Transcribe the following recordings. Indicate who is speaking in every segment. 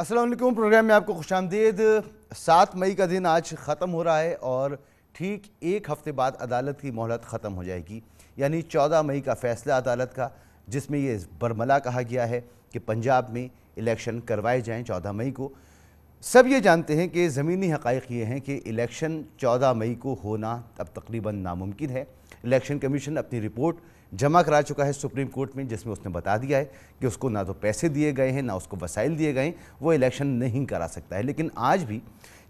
Speaker 1: Aslam programme में आपको खुश आमदीद सात मई का दिन आज ख़त्म हो रहा है और ठीक एक हफ्ते बाद अदालत की मोहलत ख़त्म हो जाएगी यानी चौदह मई का फ़ैसला अदालत का जिसमें ये बरमला कहा गया है कि पंजाब में इलेक्शन करवाए जाएं चौदह मई को सब ये जानते हैं कि ज़मीनी हक़ाइक़ ये हैं कि इलेक्शन चौदह मई को होना अब तकरीबन नामुमकिन है इलेक्शन कमीशन अपनी रिपोर्ट जमा करा चुका है सुप्रीम कोर्ट में जिसमें उसने बता दिया है कि उसको ना तो पैसे दिए गए हैं ना उसको वसाइल दिए गए हैं वो इलेक्शन नहीं करा सकता है लेकिन आज भी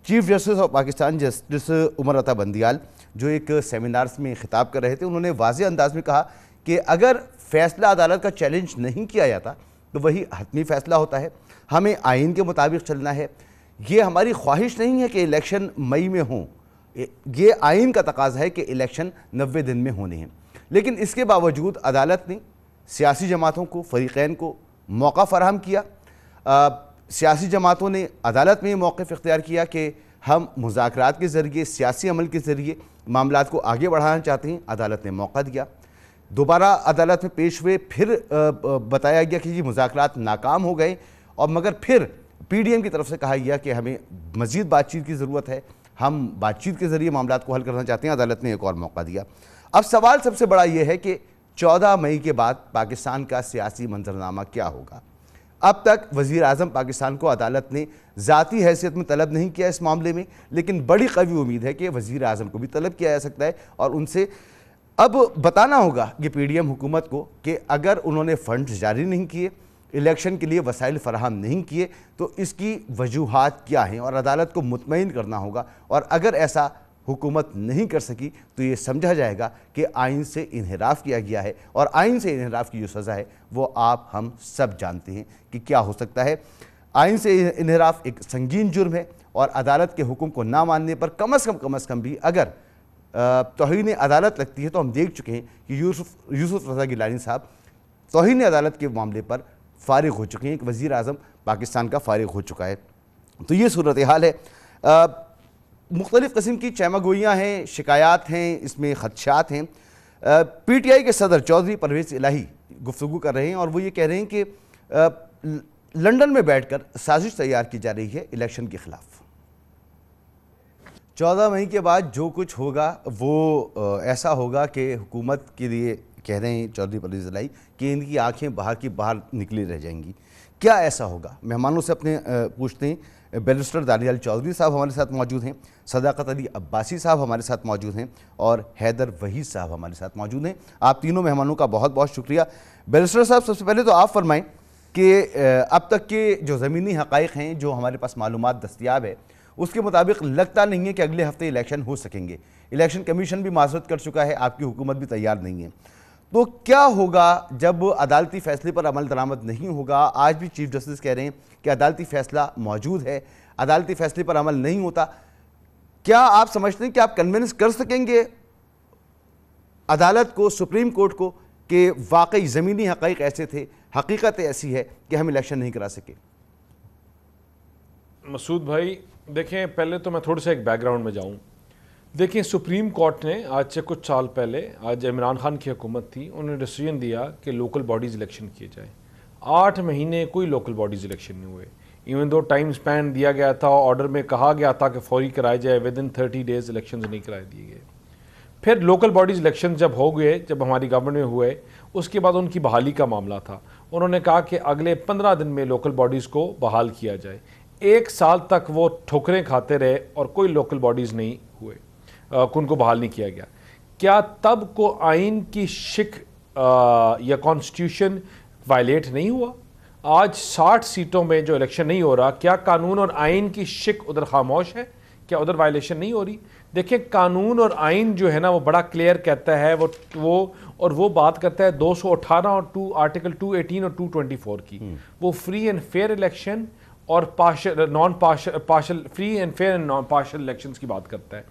Speaker 1: chief justice of Pakistan justice Umar Ata Bandial जो एक सेमिनार्स में खिताब कर रहे थे उन्होंने वाज अंदाज में कहा कि अगर फैसला अदालत का चैलेंज नहीं किया जाता तो वही हतमी फैसला होता है हमें आइन के मुताबिक चलना है ये हमारी ख्वाहिश नहीं है कि इलेक्शन मई में हों ये आइन का तकाजा है कि इलेक्शन नबे दिन में होने हैं लेकिन इसके बावजूद अदालत ने सियासी जमातों को फरीक़ैन को मौका फराहम किया आ, सियासी जमातों ने अदालत में ये मौक़ इख्तियार किया कि हम मुजाकर के ज़रिए सियासी अमल के ज़रिए मामला को आगे बढ़ाना चाहते हैं अदालत ने मौका दिया दोबारा अदालत में पेश हुए फिर बताया गया कि ये मुजाकर नाकाम हो गए और मगर फिर पीडीएम की तरफ से कहा गया कि हमें मज़ीद बातचीत की ज़रूरत है हम बातचीत के ज़रिए मामला को हल करना चाहते हैं अदालत ने एक और मौका दिया अब सवाल सबसे बड़ा यह है कि 14 मई के बाद पाकिस्तान का सियासी मंजरनामा क्या होगा अब तक वजीर अजम पाकिस्तान को अदालत ने ज़ाती हैसियत में तलब नहीं किया इस मामले में लेकिन बड़ी कवी उम्मीद है कि वजीर अजम को भी तलब किया जा सकता है और उनसे अब बताना होगा कि पी डी एम हुकूमत को कि अगर उन्होंने फ़ंड्स जारी नहीं किए इलेक्शन के लिए वसाइल फराहम नहीं किए तो इसकी वजूहत क्या हैं और अदालत को मुतमिन करना होगा और अगर ऐसा हुकूमत नहीं कर सकी तो ये समझा जाएगा कि आइन से इनहराफ किया गया है और आइन से इनहराफ की जो सज़ा है वो आप हम सब जानते हैं कि क्या हो सकता है आइन से इनहराफ एक संगीन जुर्म है और अदालत के हुक्म को ना मानने पर कम अज़ कम कम अज़ कम भी अगर तोहन अदालत लगती है तो हम देख चुके हैं कि यूसुफ यूसुफ रजा गिलानी साहब तोहन अदालत के मामले पर फारिग हो चुके हैं एक वज़ी अजम पाकिस्तान का फारिग हो चुका है तो ये सूरत हाल है मुख्तलिफ़ कस्म की चैमागोइयाँ हैं शिकायात हैं इसमें खदशात हैं पी टी आई के सदर चौधरी परवेज़ इलाही गुफ्तु कर रहे हैं और वो ये कह रहे हैं कि लंडन में बैठ कर साजिश तैयार की जा रही है इलेक्शन के ख़िलाफ़ चौदह मई के बाद जो कुछ होगा वो ऐसा होगा कि हुकूमत के लिए कह रहे हैं चौधरी परवेज़ इलाही कि इनकी आँखें बाहर की बाहर निकली रह जाएंगी क्या ऐसा होगा मेहमानों से अपने पूछते हैं बैरिस्टर दानियाल चौधरी साहब हमारे साथ मौजूद हैं सदाकत अली अब्बासी साहब हमारे साथ मौजूद हैं और हैदर वहीद साहब हमारे साथ मौजूद हैं आप तीनों मेहमानों का बहुत बहुत शुक्रिया बैरिस्टर साहब सबसे पहले तो आप फरमाएँ कि अब तक के जो ज़मीनी हकाइक हैं जो हमारे पास मालूम दस्तियाब है उसके मुताबिक लगता नहीं है कि अगले हफ्ते इलेक्शन हो सकेंगे इलेक्शन कमीशन भी माजरत कर चुका है आपकी हुकूमत भी तैयार नहीं है तो क्या होगा जब अदालती फैसले पर अमल दरामद नहीं होगा आज भी चीफ जस्टिस कह रहे हैं कि अदालती फैसला मौजूद है अदालती फैसले पर अमल नहीं होता क्या आप समझते हैं कि आप कन्विंस कर सकेंगे अदालत को सुप्रीम कोर्ट को कि वाकई ज़मीनी हक़ ऐसे थे हकीकत ऐसी है कि हम इलेक्शन नहीं करा सके
Speaker 2: मसूद भाई देखें पहले तो मैं थोड़ा सा एक बैकग्राउंड में जाऊं देखिए सुप्रीम कोर्ट ने आज से कुछ साल पहले आज इमरान खान की हुकूमत थी उन्होंने डिसीजन दिया कि लोकल बॉडीज़ इलेक्शन किए जाएँ आठ महीने कोई लोकल बॉडीज़ इलेक्शन नहीं हुए इवन दो टाइम स्पैन दिया गया था ऑर्डर में कहा गया था कि फौरी कराए जाए within thirty days election नहीं कराए दिए गए फिर लोकल बॉडीज़ इलेक्शन जब हो गए जब हमारी गवर्नमेंट में हुए उसके बाद उनकी बहाली का मामला था उन्होंने कहा कि अगले पंद्रह दिन में लोकल बॉडीज़ को बहाल किया जाए एक साल तक वो ठोकरें खाते रहे और कोई लोकल बॉडीज़ नहीं हुए उनको बहाल नहीं किया गया क्या तब को आइन की शिक या कॉन्स्टिट्यूशन वायलेट नहीं हुआ आज 60 सीटों में जो इलेक्शन नहीं हो रहा क्या कानून और आइन की शिक उधर खामोश है क्या उधर वायलेशन नहीं हो रही देखिए कानून और आइन जो है ना वो बड़ा क्लियर कहता है वो वो और वो बात करता है दो सौ अठारह और टू आर्टिकल टू एटीन और टू ट्वेंटी फोर की हम्म। वो फ्री एंड फेयर इलेक्शन और partial non partial partial free and fair and non partial elections की बात करता है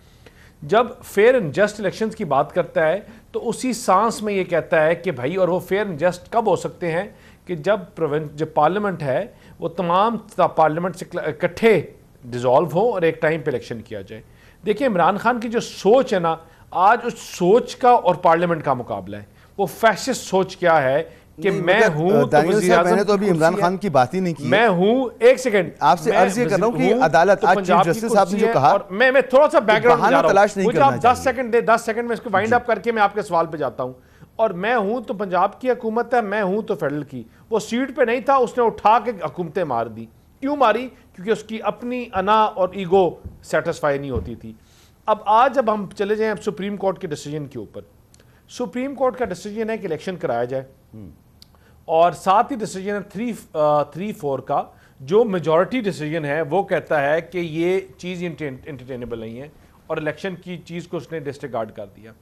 Speaker 2: जब फेयर एंड जस्ट इलेक्शंस की बात करता है तो उसी सांस में ये कहता है कि भाई और वो फेयर एंड जस्ट कब हो सकते हैं कि जब प्रोविंस जो पार्लियामेंट है वो तमाम पार्लियामेंट से इकट्ठे डिजॉल्व हो और एक टाइम पे इलेक्शन किया जाए देखिए इमरान खान की जो सोच है ना आज उस सोच का और पार्लियामेंट का मुकाबला है वो फैशिस्ट सोच क्या है कि मैं मतलब, हूँ तो मैंने तो अभी इमरान खान
Speaker 1: की बात ही नहीं की
Speaker 2: मैं हूँ एक सेकंड
Speaker 1: आपसे अर्ज ये कर रहा हूँ कि अदालत तो आज चीफ जस्टिस साहब ने जो कहा
Speaker 2: मैं मैं थोड़ा सा बैकग्राउंड तलाश नहीं मुझे आप दस सेकंड दे दस सेकंड में इसको वाइंड अप करके मैं आपके सवाल पे जाता हूँ और मैं हूं तो पंजाब की हुकूमत है मैं हूं तो फेडरल की वो सीट पे नहीं था उसने उठा के हुकूमतें मार दी क्यों मारी क्योंकि उसकी अपनी अना और ईगो सेटिस्फाई नहीं होती थी अब आज जब हम चले जाएं सुप्रीम कोर्ट के डिसीजन के ऊपर सुप्रीम कोर्ट का डिसीजन है कि इलेक्शन कराया जाए हम्म। और साथ ही डिसीजन है थ्री थ्री फोर का जो मेजॉरिटी डिसीजन है वो कहता है कि ये चीज़ इंटरटेनेबल नहीं है और इलेक्शन की चीज़ को उसने डिस्ट्रिकार्ड कर दिया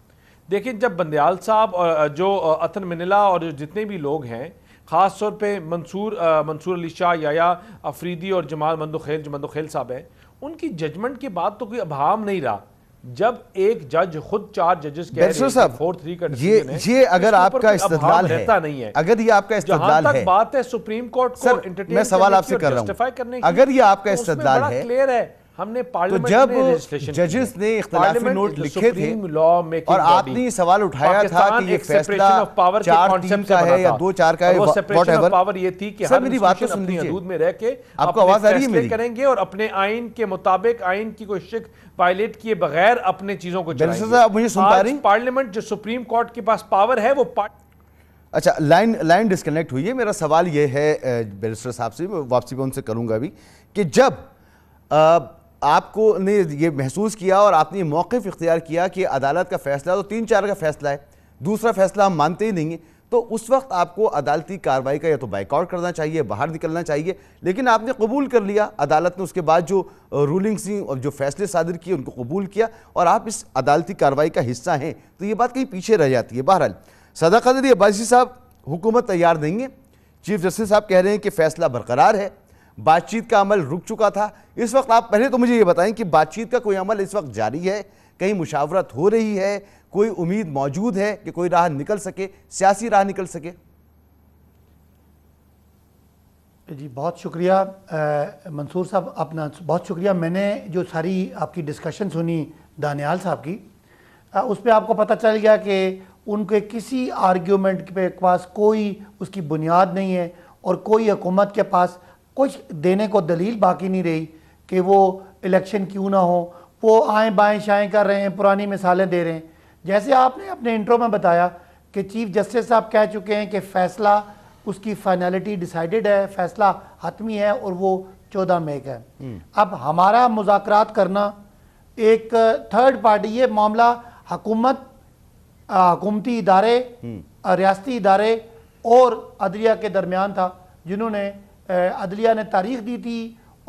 Speaker 2: देखिए जब बंदयाल साहब और uh, जो uh, अतन मिनला और जितने भी लोग हैं ख़ास तौर पर मंसूर uh, मंसूर अली शाह याया अफरीदी और जमाल मंदोखेल जो मंदोखेल साहब हैं उनकी जजमेंट के बाद तो कोई अभाम नहीं रहा जब एक जज खुद चार जजेस कह रहे हैं फोर थ्री का ये ये अगर आपका इस्तेमाल है नहीं है
Speaker 1: अगर ये आपका इस्तेमाल है
Speaker 2: बात है सुप्रीम कोर्ट को सर मैं सवाल आपसे कर रहा हूँ अगर ये आपका तो इस्तेमाल है क्लियर है हमने तो जब
Speaker 1: जजेस ने इख्तलाफी नोट लिखे थे और आपने ये सवाल उठाया था कि ये फैसला पावर चार तीन का है या दो चार का है पावर ये थी कि सर मेरी बात तो सुन लीजिए में रह के आपको आवाज आ रही है करेंगे
Speaker 2: और अपने आइन के मुताबिक आइन की कोई शिक पायलट किए बगैर अपने चीजों को मुझे सुन पा रही पार्लियामेंट जो सुप्रीम कोर्ट के पास पावर है वो
Speaker 1: अच्छा लाइन लाइन डिस्कनेक्ट हुई है मेरा सवाल ये है बैरिस्टर साहब से वापसी पर उनसे करूंगा अभी कि जब आ, आपको ने ये महसूस किया और आपने मौक़ इख्तियार किया कि अदालत का फैसला तो तीन चार का फैसला है दूसरा फैसला हम मानते ही नहीं हैं तो उस वक्त आपको अदालती कार्रवाई का या तो बाइकआउट करना चाहिए बाहर निकलना चाहिए लेकिन आपने कबूल कर लिया अदालत ने उसके बाद जो रूलिंग्स थी और जो फैसले सादिर किए उनको कबूल किया और आप इस अदालती कार्रवाई का हिस्सा हैं तो ये बात कहीं पीछे रह जाती है बहरहाल सदाकदर अब्बासी साहब हुकूमत तैयार नहीं है चीफ जस्टिस साहब कह रहे हैं कि फैसला बरकरार है बातचीत का अमल रुक चुका था इस वक्त आप पहले तो मुझे ये बताएं कि बातचीत का कोई अमल इस वक्त जारी है कहीं मुशावरत हो रही है कोई उम्मीद मौजूद है कि कोई राह निकल सके सियासी राह निकल सके
Speaker 3: जी बहुत शुक्रिया मंसूर साहब अपना बहुत शुक्रिया मैंने जो सारी आपकी डिस्कशन सुनी दानियाल साहब की आ, उस पर आपको पता चल गया कि उनके किसी आर्ग्यूमेंट के पास कोई उसकी बुनियाद नहीं है और कोई हुकूमत के पास कुछ देने को दलील बाकी नहीं रही कि वो इलेक्शन क्यों ना हो वो आएँ बाएँ शाएँ कर रहे हैं पुरानी मिसालें दे रहे हैं जैसे आपने अपने इंट्रो में बताया कि चीफ जस्टिस साहब कह चुके हैं कि फ़ैसला उसकी फाइनलिटी डिसाइडेड है फ़ैसला हतमी है और वो चौदह मई का है हम्म। अब हमारा मुजात करना एक थर्ड पार्टी ये मामला हकूमत हकूमती इदारे हम्म। रियाती इदारे और अदलिया के दरमियान था जिन्होंने अदलिया ने तारीख दी थी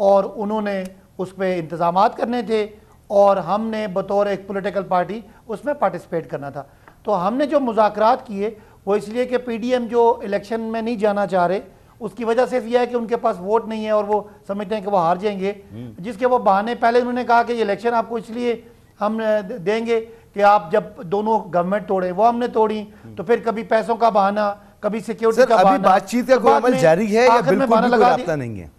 Speaker 3: और उन्होंने उस पर इंतज़ाम करने थे और हमने बतौर एक पोलिटिकल पार्टी उसमें पार्टिसिपेट करना था तो हमने जो मुजाकर किए वो इसलिए कि पीडीएम जो इलेक्शन में नहीं जाना चाह रहे उसकी वजह सिर्फ यह है कि उनके पास वोट नहीं है और वो समझते हैं कि वो हार जाएंगे हम्म। जिसके वो बहाने पहले उन्होंने कहा कि इलेक्शन आपको इसलिए हम देंगे कि आप जब दोनों गवर्नमेंट तोड़े वो हमने तोड़ी हम्म। तो फिर कभी पैसों का बहाना कभी सिक्योरिटी का अभी बातचीत का कोई अमल जारी है या बिल्कुल भी रास्ता नहीं है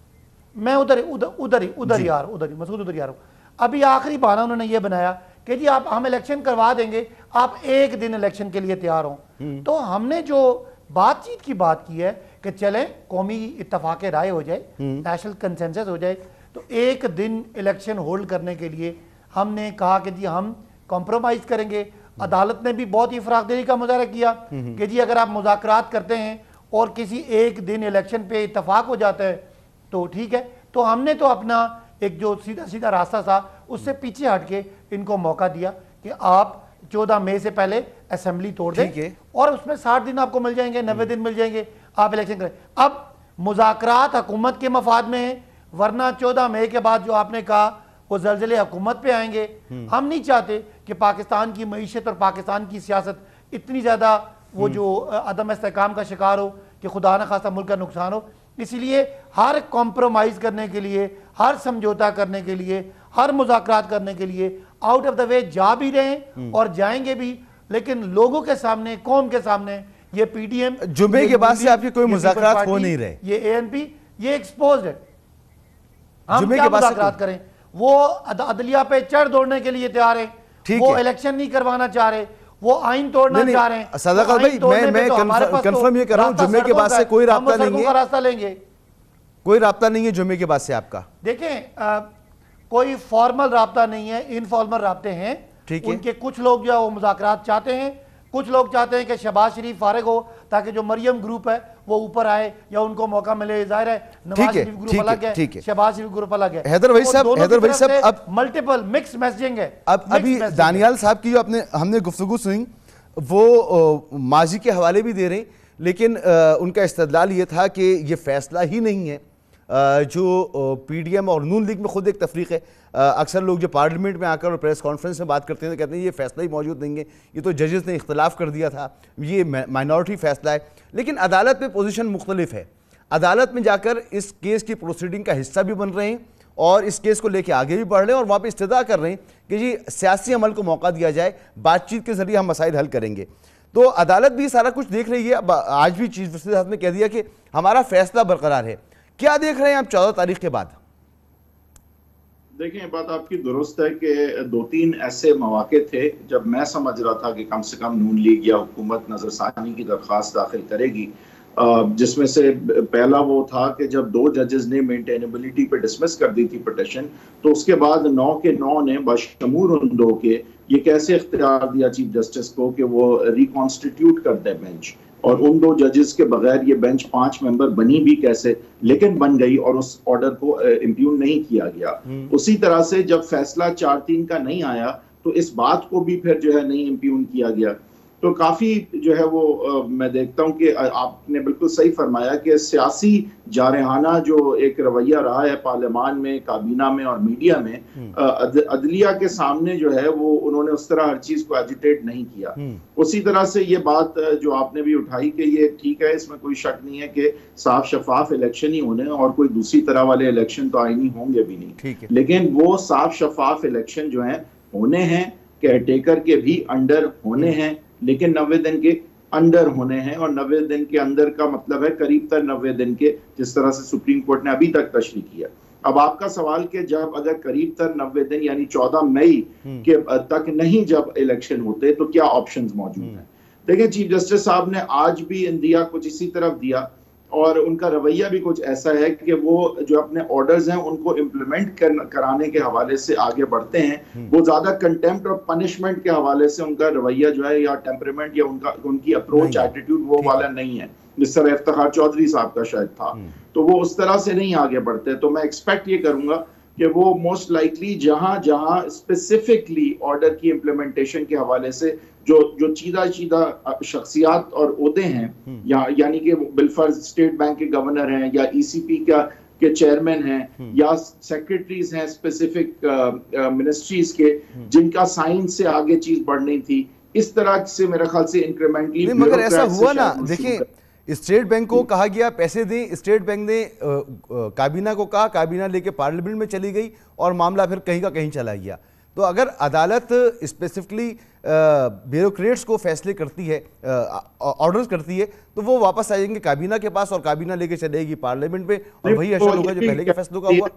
Speaker 3: मैं उधर उधर उधर ही उधर ही आ उधर ही मसूद उधर यार अभी आखिरी बहाना उन्होंने ये बनाया कि जी आप हम इलेक्शन करवा देंगे आप एक दिन इलेक्शन के लिए तैयार हो हम्म। तो हमने जो बातचीत की बात की है कि चले कौमी इतफाक राय हो जाए नेशनल हम्म। कंसेंसस हो जाए तो एक दिन इलेक्शन होल्ड करने के लिए हमने कहा कि जी हम कॉम्प्रोमाइज़ करेंगे अदालत ने भी बहुत ही फराख देरी का मुजाहरा किया हम्म, हम्म। कि जी अगर आप मुजाकर करते हैं और किसी एक दिन इलेक्शन पे इतफाक हो जाता है तो ठीक है तो हमने तो अपना एक जो सीधा सीधा रास्ता था उससे हम्म। पीछे हट के इनको मौका दिया कि आप चौदह मई से पहले असेंबली तोड़ दें और उसमें साठ दिन आपको मिल जाएंगे नब्बे दिन मिल जाएंगे आप इलेक्शन करें अब मुजाकर हकूमत के मफाद में है वरना चौदह मई के बाद जो आपने कहा वो जलजिले हुकूमत पे आएंगे हम्म। हम नहीं चाहते कि पाकिस्तान की मीशत और पाकिस्तान की सियासत इतनी ज़्यादा वो हम्म। जो अदम इसकाम का शिकार हो कि खुदा न खासा मुल्क का नुकसान हो इसलिए हर कॉम्प्रोमाइज़ करने के लिए हर समझौता करने के लिए हर मुजाकर करने के लिए आउट ऑफ द वे जा भी रहे हम्म। और जाएंगे भी लेकिन लोगों के सामने कौम के सामने ये एम जुमे के बाद से आपके कोई मुजाकर हो नहीं रहे ये एएनपी ये एक्सपोज है हम क्या मुजाकर करें वो अदलिया पे चढ़ दौड़ने के लिए तैयार है वो इलेक्शन नहीं करवाना चाह रहे वो आइन तोड़ना चाह रहे हैं मैं मैं कंफर्म तो तो ये कर रहा हूँ जुम्मे के बाद से कोई रास्ता नहीं है रास्ता लेंगे
Speaker 1: कोई रास्ता नहीं है जुम्मे के बाद से आपका
Speaker 3: देखें कोई फॉर्मल रबता नहीं है इनफॉर्मल रबते हैं ठीक है उनके कुछ लोग जो है वो मुजाकर चाहते हैं कुछ लोग चाहते हैं कि शहबाज शरीफ फारग हो ताकि जो मरियम ग्रुप है वो ऊपर आए या उनको मौका मिले जाहिर है है शहबाज शरीफ ग्रुप अलग है हैदर भाई साहब अब मल्टीपल मिक्स मैसेजिंग है अब अभी
Speaker 1: दानियाल साहब की जो अपने हमने गुफ्तगु सुनी वो माजी के हवाले भी दे रहे लेकिन उनका इस्तलाल ये था कि ये फैसला ही नहीं है जो पीडीएम और नून लीग में खुद एक तफरीक है अक्सर लोग जो पार्लियामेंट में आकर और प्रेस कॉन्फ्रेंस में बात करते हैं तो कहते हैं ये फैसला ही मौजूद नहीं है ये तो जजेस ने इख्तलाफ कर दिया था ये माइनॉरिटी फैसला है लेकिन अदालत में पोजिशन मुख्तलिफ है अदालत में जाकर इस केस की प्रोसीडिंग का हिस्सा भी बन रहे हैं और इस केस को लेकर आगे भी बढ़ रहे हैं और वहाँ पर इस्तः कर रहे हैं कि जी सियासी अमल को मौका दिया जाए बातचीत के जरिए हम मसाइल हल करेंगे तो अदालत भी सारा कुछ देख रही है आज भी चीफ जस्टिस ने कह दिया कि हमारा फैसला बरकरार है क्या देख रहे हैं आप चौदह तारीख के बाद
Speaker 4: देखें बात आपकी दुरुस्त है कि दो तीन ऐसे मौाक़े थे जब मैं समझ रहा था कि कम से कम नून लीग या हुकूमत नज़रसानी की दरख्वास्त दाखिल करेगी जिसमें से पहला वो था कि जब दो जजेस ने मेंटेनेबिलिटी पे डिसमिस कर दी थी पटिशन तो उसके बाद नौ के नौ ने बशमूर उन दो के ये कैसे इख्तियार दिया चीफ जस्टिस को कि वो रिकॉन्स्टिट्यूट कर दे बेंच और उन दो जजेस के बगैर ये बेंच पांच मेंबर बनी भी कैसे लेकिन बन गई और उस ऑर्डर को इम्प्यून नहीं किया गया हम्म। उसी तरह से जब फैसला चार तीन का नहीं आया तो इस बात को भी फिर जो है नहीं इम्प्यून किया गया तो काफ़ी जो है वो आ, मैं देखता हूँ कि आपने बिल्कुल सही फरमाया कि सियासी जारहाना जो एक रवैया रहा है पार्लियामान में काबीना में और मीडिया में हम्म। अद, अदलिया के सामने जो है वो उन्होंने उस तरह हर चीज़ को एजिटेट नहीं किया हम्म। उसी तरह से ये बात जो आपने भी उठाई कि ये ठीक है इसमें कोई शक नहीं है कि साफ शफाफ इलेक्शन ही होने और कोई दूसरी तरह वाले इलेक्शन तो आईनी होंगे भी नहीं लेकिन वो साफ शफाफ इलेक्शन जो है होने हैं केयर के भी अंडर होने हम्म। हैं लेकिन नब्बे दिन के अंदर होने हैं और नब्बे दिन के अंदर का मतलब है करीब तर नब्बे दिन के जिस तरह से सुप्रीम कोर्ट ने अभी तक तशरी किया अब आपका सवाल कि जब अगर करीब तर नब्बे दिन यानी चौदह मई हम्म। के तक नहीं जब इलेक्शन होते तो क्या ऑप्शन मौजूद हैं हम्म। देखिए चीफ जस्टिस साहब ने आज भी इंडिया कुछ इसी तरफ दिया और उनका रवैया भी कुछ ऐसा है कि वो जो अपने ऑर्डर्स हैं उनको इम्प्लीमेंट कर, कराने के हवाले से आगे बढ़ते हैं हम्म। वो ज़्यादा कंटेम्प्ट और पनिशमेंट के हवाले से उनका रवैया जो है या टेम्परेमेंट या उनका उनकी अप्रोच एटीट्यूड वो वाला नहीं है जिस तरह इफ्तार चौधरी साहब का शायद था हम्म। तो वो उस तरह से नहीं आगे बढ़ते तो मैं एक्सपेक्ट ये करूंगा कि वो मोस्ट लाइकली जहां जहां स्पेसिफिकली ऑर्डर की इम्प्लीमेंटेशन के हवाले से जो जो चीदा चीदा शख्सियात और उहदे हैं हम्म। या यानी कि बिलफर्ज स्टेट बैंक के गवर्नर हैं या ईसीपी e का के चेयरमैन हैं हम्म। या सेक्रेटरीज हैं स्पेसिफिक मिनिस्ट्रीज के हम्म। जिनका साइंस से आगे चीज बढ़नी थी इस तरह से मेरा ख्याल से इंक्रीमेंटली मगर ऐसा हुआ ना देखिए
Speaker 1: स्टेट बैंक को कहा गया पैसे दें स्टेट बैंक ने काबीना को कहा काबीना लेके पार्लियामेंट में चली गई और मामला फिर कहीं का कहीं चला गया तो अगर अदालत स्पेसिफिकली ब्यूरोक्रेट्स को फैसले करती है ऑर्डर्स करती है तो वो वापस आ जाएंगे काबीना के पास और काबीना लेके चलेगी पार्लियामेंट में और वही अशर तो होगा जो पहले के फैसलों का हुआ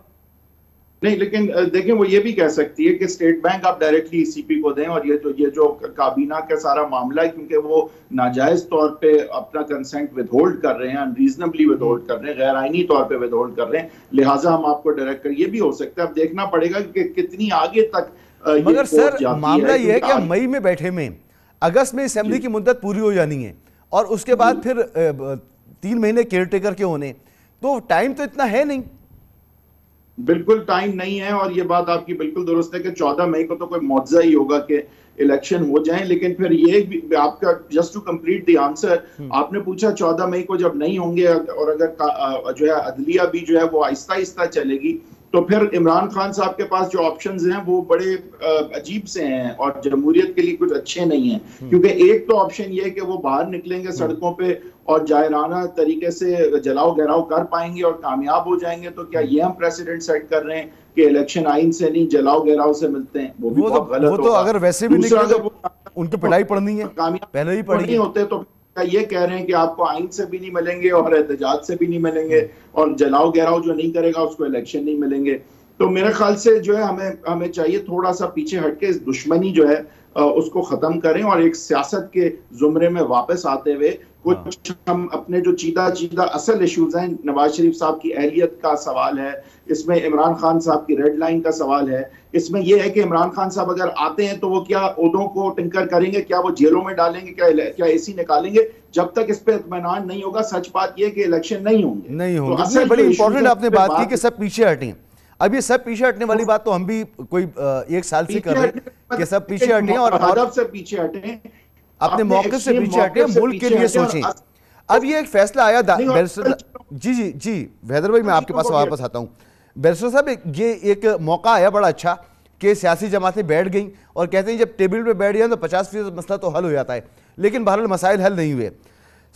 Speaker 4: नहीं लेकिन देखिए वो ये भी कह सकती है कि स्टेट बैंक आप डायरेक्टली ईसीपी e को दें और ये जो ये जो काबीना का सारा मामला है क्योंकि वो नाजायज तौर पे अपना कंसेंट विदहोल्ड कर रहे हैं अनरीजनेबली विदहोल्ड कर रहे हैं गैर आइनी तौर पे विदहोल्ड कर रहे हैं लिहाजा हम आपको डायरेक्ट कर ये भी हो सकता है अब देखना पड़ेगा कि कितनी आगे तक मगर सर मामला ये है कि हम
Speaker 1: मई में बैठे में अगस्त में असेंबली की मुद्दत पूरी हो जानी है और उसके बाद फिर
Speaker 4: तीन महीने केयर टेकर के होने तो टाइम तो इतना है नहीं बिल्कुल टाइम नहीं है और ये बात आपकी बिल्कुल दुरुस्त है कि चौदह मई को तो कोई मुआवजा ही होगा कि इलेक्शन हो जाए लेकिन फिर ये आपका just to complete the answer आपने पूछा चौदह मई को जब नहीं होंगे और अगर जो है अदलिया भी जो है वो आहिस्ता आहिस्ता चलेगी तो फिर इमरान खान साहब के पास जो ऑप्शन हैं वो बड़े अजीब से हैं और जमहूरियत के लिए कुछ अच्छे नहीं हैं हम्म। क्योंकि एक तो ऑप्शन ये है कि वो बाहर निकलेंगे हम्म। सड़कों पे और जायराना तरीके से जलाओ गहराव कर पाएंगे और कामयाब हो जाएंगे तो क्या हम्म। ये हम प्रेसिडेंट सेट कर रहे हैं कि इलेक्शन आइन से नहीं जलाओ गहराव से मिलते हैं वो भी वो बहुत तो, गलत वो तो अगर वैसे भी तो उनकी पढ़ाई पढ़नी है पहले ही पड़नी होते तो ये कह रहे हैं कि आपको आइन से भी नहीं मिलेंगे और एहतजाज से भी नहीं मिलेंगे और जलाओ गहराओ जो नहीं करेगा उसको इलेक्शन नहीं मिलेंगे तो मेरे ख्याल से जो है हमें हमें चाहिए थोड़ा सा पीछे हटके इस दुश्मनी जो है उसको ख़त्म करें और एक सियासत के जुमरे में वापस आते हुए कुछ हाँ। हम अपने जो चीदा चीदा असल इश्यूज हैं नवाज शरीफ साहब की अहलियत का सवाल है इसमें इमरान खान साहब की रेड लाइन का सवाल है इसमें यह है कि इमरान खान साहब अगर आते हैं तो वो क्या उदों को टिंकर करेंगे क्या वो जेलों में डालेंगे क्या क्या एसी निकालेंगे जब तक इस पर इतमान नहीं होगा सच बात यह कि इलेक्शन नहीं होंगे नहीं होगा तो बड़ी इंपॉर्टेंट आपने बात की कि
Speaker 1: सब पीछे हटें अब ये सब पीछे हटने वाली हाँ। बात तो हम भी कोई एक साल से कर रहे हैं कि सब मतलब पीछे हटें और से
Speaker 4: पीछे हटे अपने मौके से पीछे हटे मुल्क के लिए सोचें अब ये
Speaker 1: एक फैसला आया जी जी जी वैदर भाई मैं आपके पास वापस आता हूँ बैरिस्टर साहब ये एक मौका आया बड़ा अच्छा कि सियासी जमातें बैठ गई और कहते हैं जब टेबल पे बैठ गया तो पचास फीसद मसला तो हल हो जाता है लेकिन बहरहाल मसाइल हल नहीं हुए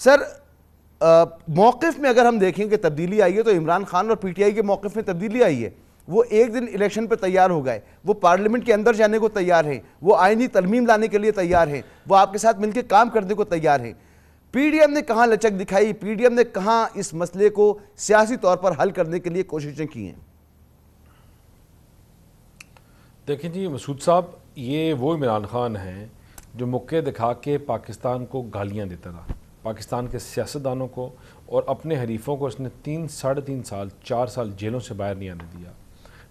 Speaker 1: सर मौक़ में अगर हम देखें कि तब्दीली आई है तो इमरान खान और पीटीआई के मौक़ में तब्दीली आई है वो एक दिन इलेक्शन पर तैयार हो गए वो पार्लियामेंट के अंदर जाने को तैयार हैं वो आइनी तरमीम लाने के लिए तैयार हैं वो आपके साथ मिलकर काम करने को तैयार हैं पीडीएम ने कहाँ लचक दिखाई पीडीएम ने कहाँ इस मसले को सियासी तौर पर हल करने के लिए कोशिशें की हैं
Speaker 2: देखिए जी मसूद साहब ये वो इमरान खान हैं जो मुक्के दिखा के पाकिस्तान को गालियाँ देता रहा पाकिस्तान के सियासतदानों को और अपने हरीफों को उसने तीन साढ़े तीन साल चार साल जेलों से बाहर नहीं आने दिया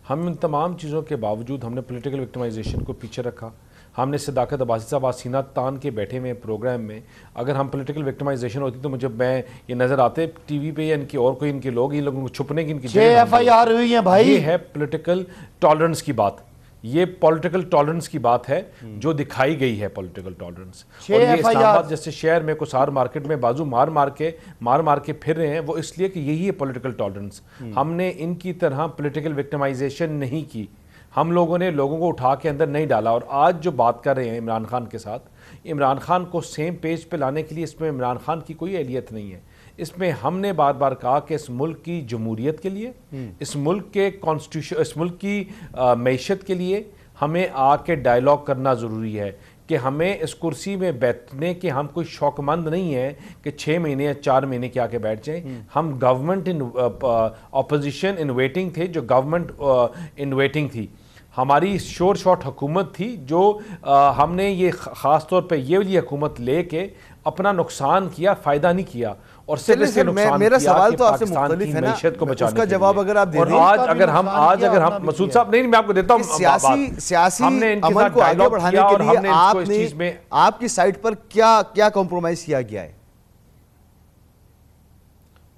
Speaker 2: हम इन तमाम चीज़ों के बावजूद हमने पॉलिटिकल विक्टिमाइजेशन को पीछे रखा हमने सिदाकत अबासी साहब आसीना तान के बैठे हुए प्रोग्राम में अगर हम पॉलिटिकल विक्टिमाइजेशन होती तो मुझे मैं ये नजर आते टीवी पे या इनके और कोई इनके लोग इन लोगों को छुपने की इनकी एफ आई आर हुई है भाई ये है पॉलिटिकल टॉलरेंस की बात ये पॉलिटिकल टॉलरेंस की बात है हम्म। जो दिखाई गई है पॉलिटिकल टॉलरेंस और ये जैसे शहर में कुसार मार्केट में बाजू मार मार के मार मार के फिर रहे हैं वो इसलिए कि यही है पॉलिटिकल टॉलरेंस हम्म। हमने इनकी तरह पॉलिटिकल विक्टिमाइजेशन नहीं की हम लोगों ने लोगों को उठा के अंदर नहीं डाला और आज जो बात कर रहे हैं इमरान खान के साथ इमरान खान को सेम पेज पर लाने के लिए इसमें इमरान खान की कोई अहलियत नहीं है इसमें हमने बार बार कहा कि इस मुल्क की जमूरीत के लिए हम्म। इस मुल्क के कॉन्स्टिट्यूशन इस मुल्क की मीशत के लिए हमें आके डायलॉग करना ज़रूरी है कि हमें इस कुर्सी में बैठने के हम कोई शौकमंद नहीं है कि छः महीने या चार महीने के आके बैठ जाएं हम्म। हम government in opposition in waiting थे जो गवर्नमेंट इन वेटिंग थी हमारी शोर शॉट हुकूमत थी जो आ, हमने ये ख़ास तौर पे ये वाली हुकूमत ले के अपना नुकसान किया फ़ायदा नहीं किया और से मेरा सवाल तो आपसे मुख्तलिफ है ना उसका जवाब अगर आप दे आज अगर हम आज अगर हम मसूद साहब नहीं मैं आपको देता हूँ सियासी सियासी अमल को आगे बढ़ाने के लिए आपने आपकी साइड पर क्या क्या कॉम्प्रोमाइज किया गया है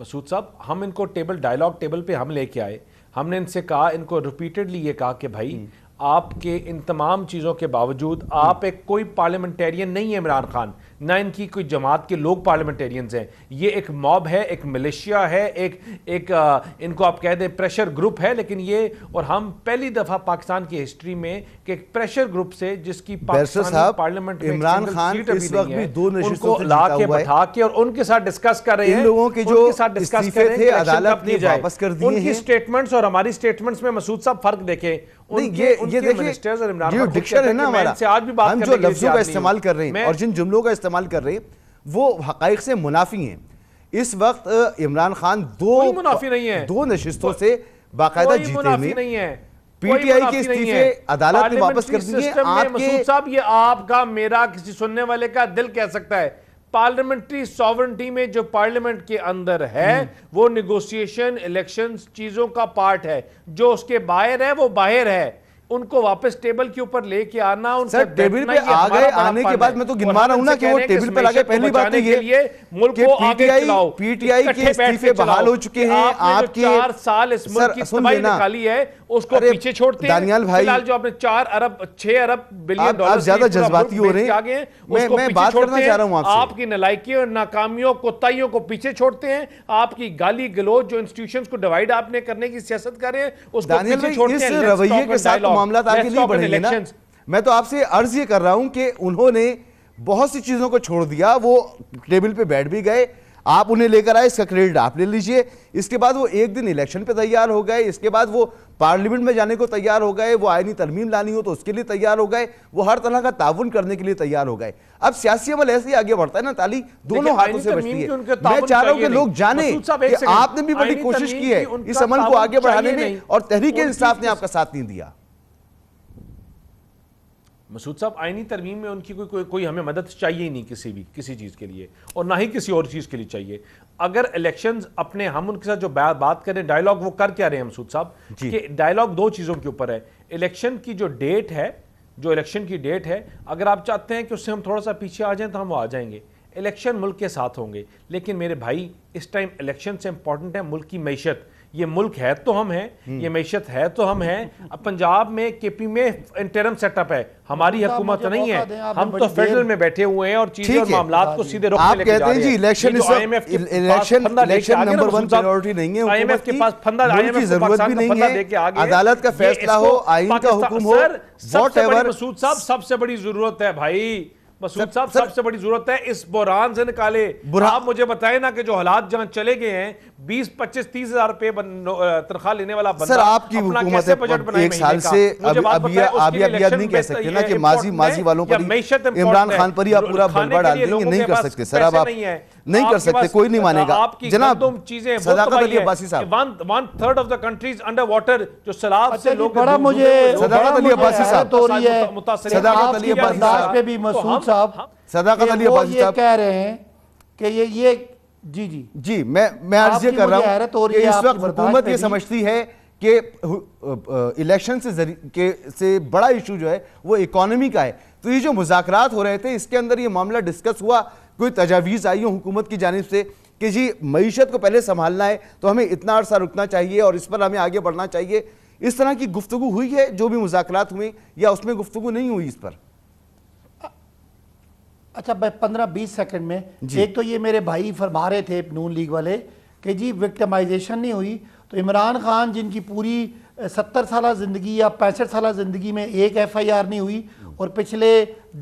Speaker 2: मसूद साहब हम इनको टेबल डायलॉग टेबल पे हम लेके आए हमने इनसे कहा इनको रिपीटेडली ये कहा कि भाई हम्म। आपके इन तमाम चीज़ों के बावजूद आप एक कोई पार्लियामेंटेरियन नहीं है इमरान खान ना इनकी कोई जमात के लोग पार्लियामेंटेरियंस हैं ये एक मॉब है एक मलेशिया है एक एक आ, इनको आप कह दें प्रेशर ग्रुप है लेकिन ये और हम पहली दफ़ा पाकिस्तान की हिस्ट्री में कि एक प्रेशर ग्रुप से जिसकी पार्लियामेंट इमरान खान इस वक्त भी दो उनको ला के बैठा के और उनके साथ डिस्कस कर रहे हैं लोगों के जो साथ डिस्कस कर रहे हैं अदालत उनकी स्टेटमेंट्स और हमारी स्टेटमेंट्स में मसूद साहब फर्क देखें इस्तेमाल कर रहे
Speaker 1: हैं और जिन जुमलों का इस्तेमाल कर रहे हैं वो हक से मुनाफी है इस वक्त इमरान खान दो मुनाफी नहीं है दो नशिस्तों से बाकायदा जीते में नहीं
Speaker 2: है पीटीआई के इस्तीफे अदालत ने वापस कर दिए आपके साहब ये आपका मेरा किसी सुनने वाले का दिल कह सकता है पार्लियामेंट्री सॉवरेंटी में जो पार्लियामेंट के अंदर है हम्म। वो निगोसिएशन इलेक्शन चीजों का पार्ट है जो उसके बाहर है वो बाहर है उनको वापस टेबल के ऊपर लेके आना उनसे तो टेबल पे आ गए आने के बाद मैं तो गिनवा रहा हूं ना कि वो टेबल पे लगे पहली बात तो ये मुल्क को आगे चलाओ पीटीआई के इस्तीफे बहाल हो चुके हैं आपके चार साल इस मुल्क की तबाही निकाली है उसको पीछे छोड़ते हैं दानियाल भाई जो आपने चार अरब छह अरब बिलियन डॉलर ज्यादा जज्बाती हो रहे हैं मैं बात करना चाह रहा हूँ आपकी नलायकी और नाकामियों कोताहियों को पीछे छोड़ते हैं आपकी गाली गलोज जो इंस्टीट्यूशन को डिवाइड आपने करने की सियासत कर रहे हैं उसको पीछे छोड़ते हैं रवैये के साथ मामला तो आगे नहीं बढ़ेंगे ना
Speaker 1: मैं तो आपसे अर्ज ये कर रहा हूं कि उन्होंने बहुत सी चीज़ों को छोड़ दिया वो टेबल पे बैठ भी गए आप उन्हें लेकर आए इसका क्रेडिट आप ले लीजिए इसके बाद वो एक दिन इलेक्शन पे तैयार हो गए इसके बाद वो पार्लियामेंट में जाने को तैयार हो गए वो आयनी तरमीम लानी हो तो उसके लिए तैयार हो गए वो हर तरह का ताउन करने के लिए तैयार हो गए अब सियासी अमल ऐसे ही आगे बढ़ता है ना ताली दोनों हाथों से बचती है मैं चाह रहा हूँ कि लोग जाने आपने भी बड़ी कोशिश की है इस अमल को आगे बढ़ाने में और तहरीक इंसाफ ने आपका
Speaker 2: साथ नहीं दिया मसूद साहब आइनी तरमीम में उनकी कोई कोई कोई हमें मदद चाहिए ही नहीं किसी भी किसी चीज़ के लिए और ना ही किसी और चीज़ के लिए चाहिए अगर इलेक्शंस अपने हम उनके साथ जो बात करें डायलॉग वो कर क्या रहे हैं मसूद साहब कि डायलॉग दो चीज़ों के ऊपर है इलेक्शन की जो डेट है जो इलेक्शन की डेट है अगर आप चाहते हैं कि उससे हम थोड़ा सा पीछे आ जाएँ तो हम वो आ जाएंगे इलेक्शन मुल्क के साथ होंगे लेकिन मेरे भाई इस टाइम इलेक्शन से इंपॉर्टेंट है मुल्क की मीशत ये मुल्क है तो हम हैं हम्म। ये मीशत है तो हम हैं अब पंजाब में के पी में इंटरम सेटअप है हमारी हुकूमत नहीं है हम तो फेडरल में बैठे हुए हैं और चीजें और मामला को सीधे रोक आप कहते हैं जी election election election number one priority नहीं है आईएमएफ के पास फंदा आईएमएफ की जरूरत भी नहीं है अदालत का फैसला हो आईन का हुक्म हो मसूद साहब सबसे बड़ी जरूरत है भाई मसूद साहब सबसे बड़ी जरूरत है इस बुरान से निकाले आप मुझे बताएं ना कि जो हालात जहां चले गए हैं 20 25 तीस हजार रुपए तनख्वाह लेने वाला सर आपकी हुकूमत एक साल से नहीं कह सकते ना कि माजी माजी वालों पर इमरान खान पर ही आप पूरा बलवा देंगे नहीं कर सकते सर अब आप नहीं कर सकते कोई नहीं मानेगा आपकी जनाब चीजें अब्बासी साहब one one third of the countries under water जो सैलाब अच्छा से लोग बड़ा मुझे सदाकत अली अब्बासी साहब रही तो है सदाकत अली अब्बासी पे भी
Speaker 3: मसूद तो साहब सदाकत अली अब्बासी साहब कह रहे हैं कि ये ये जी जी
Speaker 1: जी मैं मैं अर्ज ये कर रहा हूँ कि इस वक्त हुकूमत ये समझती है कि इलेक्शन से के से बड़ा इशू जो है वो इकोनॉमी का है तो ये जो मुजाकर हो रहे थे इसके अंदर ये मामला डिस्कस हुआ कोई तजावीज़ आई हो हुकूमत की जानब से कि जी मीशत को पहले संभालना है तो हमें इतना अरसा रुकना चाहिए और इस पर हमें आगे बढ़ना चाहिए इस तरह की गुफ्तु हुई है जो भी मुजाकर हुई या उसमें गुफ्तु नहीं हुई इस पर
Speaker 3: अच्छा पंद्रह बीस सेकंड में एक तो ये मेरे भाई फरमा रहे थे नून लीग वाले कि जी विक्टमाइजेशन नहीं हुई तो इमरान खान जिनकी पूरी सत्तर साल ज़िंदगी या पैंसठ साल ज़िंदगी में एक एफ आई आर नहीं हुई और पिछले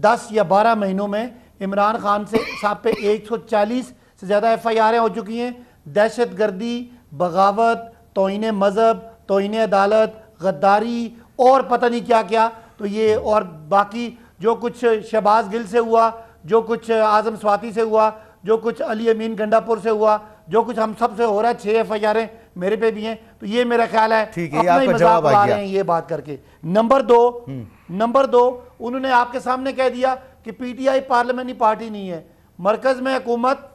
Speaker 3: 10 या 12 महीनों में इमरान खान से साहब पे 140 से ज़्यादा एफ़ आई आरें हो चुकी हैं दहशत गर्दी बगावत तोइन मज़हब तोइन अदालत गद्दारी और पता नहीं क्या क्या तो ये और बाकी जो कुछ शहबाज गिल से हुआ जो कुछ आज़म स्वाति से हुआ जो कुछ अली अमीन गंडापुर से हुआ जो कुछ हम सब से हो रहा है छः एफ आई आरें मेरे पे भी हैं तो ये मेरा ख्याल है ठीक है ये बात करके नंबर दो हम्म। नंबर दो उन्होंने आपके सामने कह दिया कि पीटीआई पार्लियामेंट्री पार्टी नहीं है मरकज़ में हुकूमत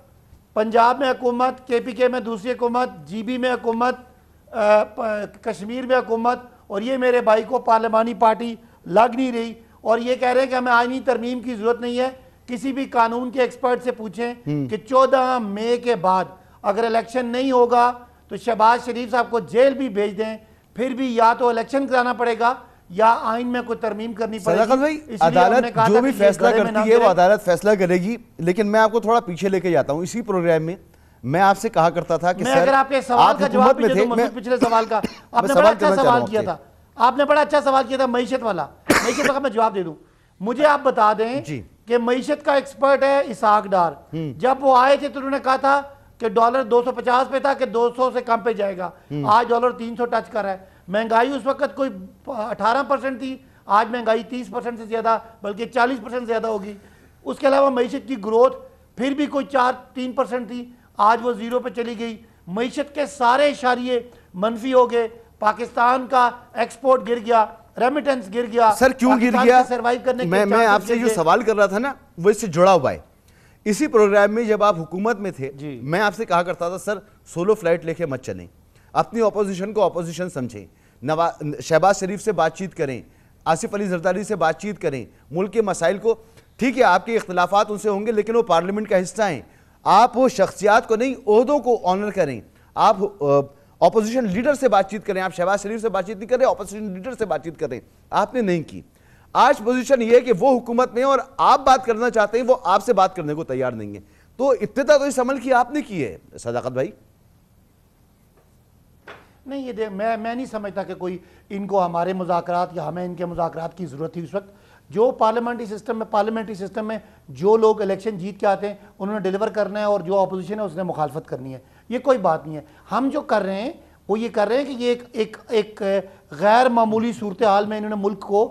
Speaker 3: पंजाब में हुकूमत के में दूसरी हुकूमत जी में हुकूमत कश्मीर में हुकूमत और ये मेरे भाई को पार्लियामानी पार्टी लग नहीं रही और ये कह रहे हैं कि हमें आइनी तरमीम की ज़रूरत नहीं है किसी भी कानून के एक्सपर्ट से पूछें हम्म। कि 14 मई के बाद अगर इलेक्शन नहीं होगा तो शहबाज शरीफ साहब को जेल भी भेज दें फिर भी या तो इलेक्शन कराना पड़ेगा या आइन में कोई तरमीम करनी पड़ेगी अदालत जो भी फैसला करती है वो
Speaker 1: अदालत फैसला करेगी लेकिन मैं आपको थोड़ा पीछे लेके जाता हूँ इसी प्रोग्राम में मैं आपसे कहा करता था कि मैं सर, आपके सवाल का जवाब में थे मैं, पिछले
Speaker 3: सवाल का आपने बड़ा अच्छा सवाल किया था आपने बड़ा अच्छा सवाल किया था मीशत वाला मीशत का मैं जवाब दे दूं मुझे आप बता दें कि मीशत का एक्सपर्ट है इसाक डार हम्म। जब वो आए थे तो उन्होंने कहा था कि डॉलर 250 पे था कि 200 से कम पे जाएगा हम्म। आज डॉलर 300 टच कर रहा है महंगाई उस वक्त कोई 18 परसेंट थी आज महंगाई 30 परसेंट से ज़्यादा बल्कि 40 परसेंट ज़्यादा होगी उसके अलावा मीशत की ग्रोथ फिर भी कोई चार तीन परसेंट थी आज वो ज़ीरो पर चली गई मीशत के सारे इशारे मनफी हो गए पाकिस्तान का एक्सपोर्ट गिर गया रेमिटेंस गिर गया सर क्यों गिर गया सर्वाइव करने मैं मैं आपसे जो सवाल
Speaker 1: कर रहा था ना वो इससे जुड़ा हुआ है इसी प्रोग्राम में जब आप हुकूमत में थे मैं आपसे कहा करता था सर सोलो फ्लाइट लेके मत चलें अपनी अपोजिशन को अपोजिशन समझें नवा शहबाज शरीफ से बातचीत करें आसिफ अली जरदारी से बातचीत करें मुल्क के मसाइल को ठीक है आपके इख्तलाफा उनसे होंगे लेकिन वो पार्लियामेंट का हिस्सा हैं आप वो शख्सियात को नहीं उहदों को ऑनर करें आप अपोजिशन लीडर से बातचीत करें आप शहबाज शरीफ से बातचीत नहीं कर रहे अपोजिशन लीडर से बातचीत कर रहे हैं आपने नहीं की आज पोजीशन ये है कि वो हुकूमत में और आप बात करना चाहते हैं वो आपसे बात करने को तैयार नहीं है तो इब्तः तो इस अमल की आपने की है सदाकत भाई
Speaker 3: नहीं ये देख मैं मैं नहीं समझता कि कोई इनको हमारे मुजाकर या हमें इनके मुजाकर की ज़रूरत थी उस वक्त जो पार्लियामेंट्री सिस्टम में पार्लियामेंट्री सिस्टम में जो लोग इलेक्शन जीत के आते हैं उन्होंने डिलीवर करना है और जो अपोजिशन है उसने मुखालफत करनी है ये कोई बात नहीं है हम जो कर रहे हैं वो ये कर रहे हैं कि ये एक एक एक गैर मामूली सूरत हाल में इन्होंने मुल्क को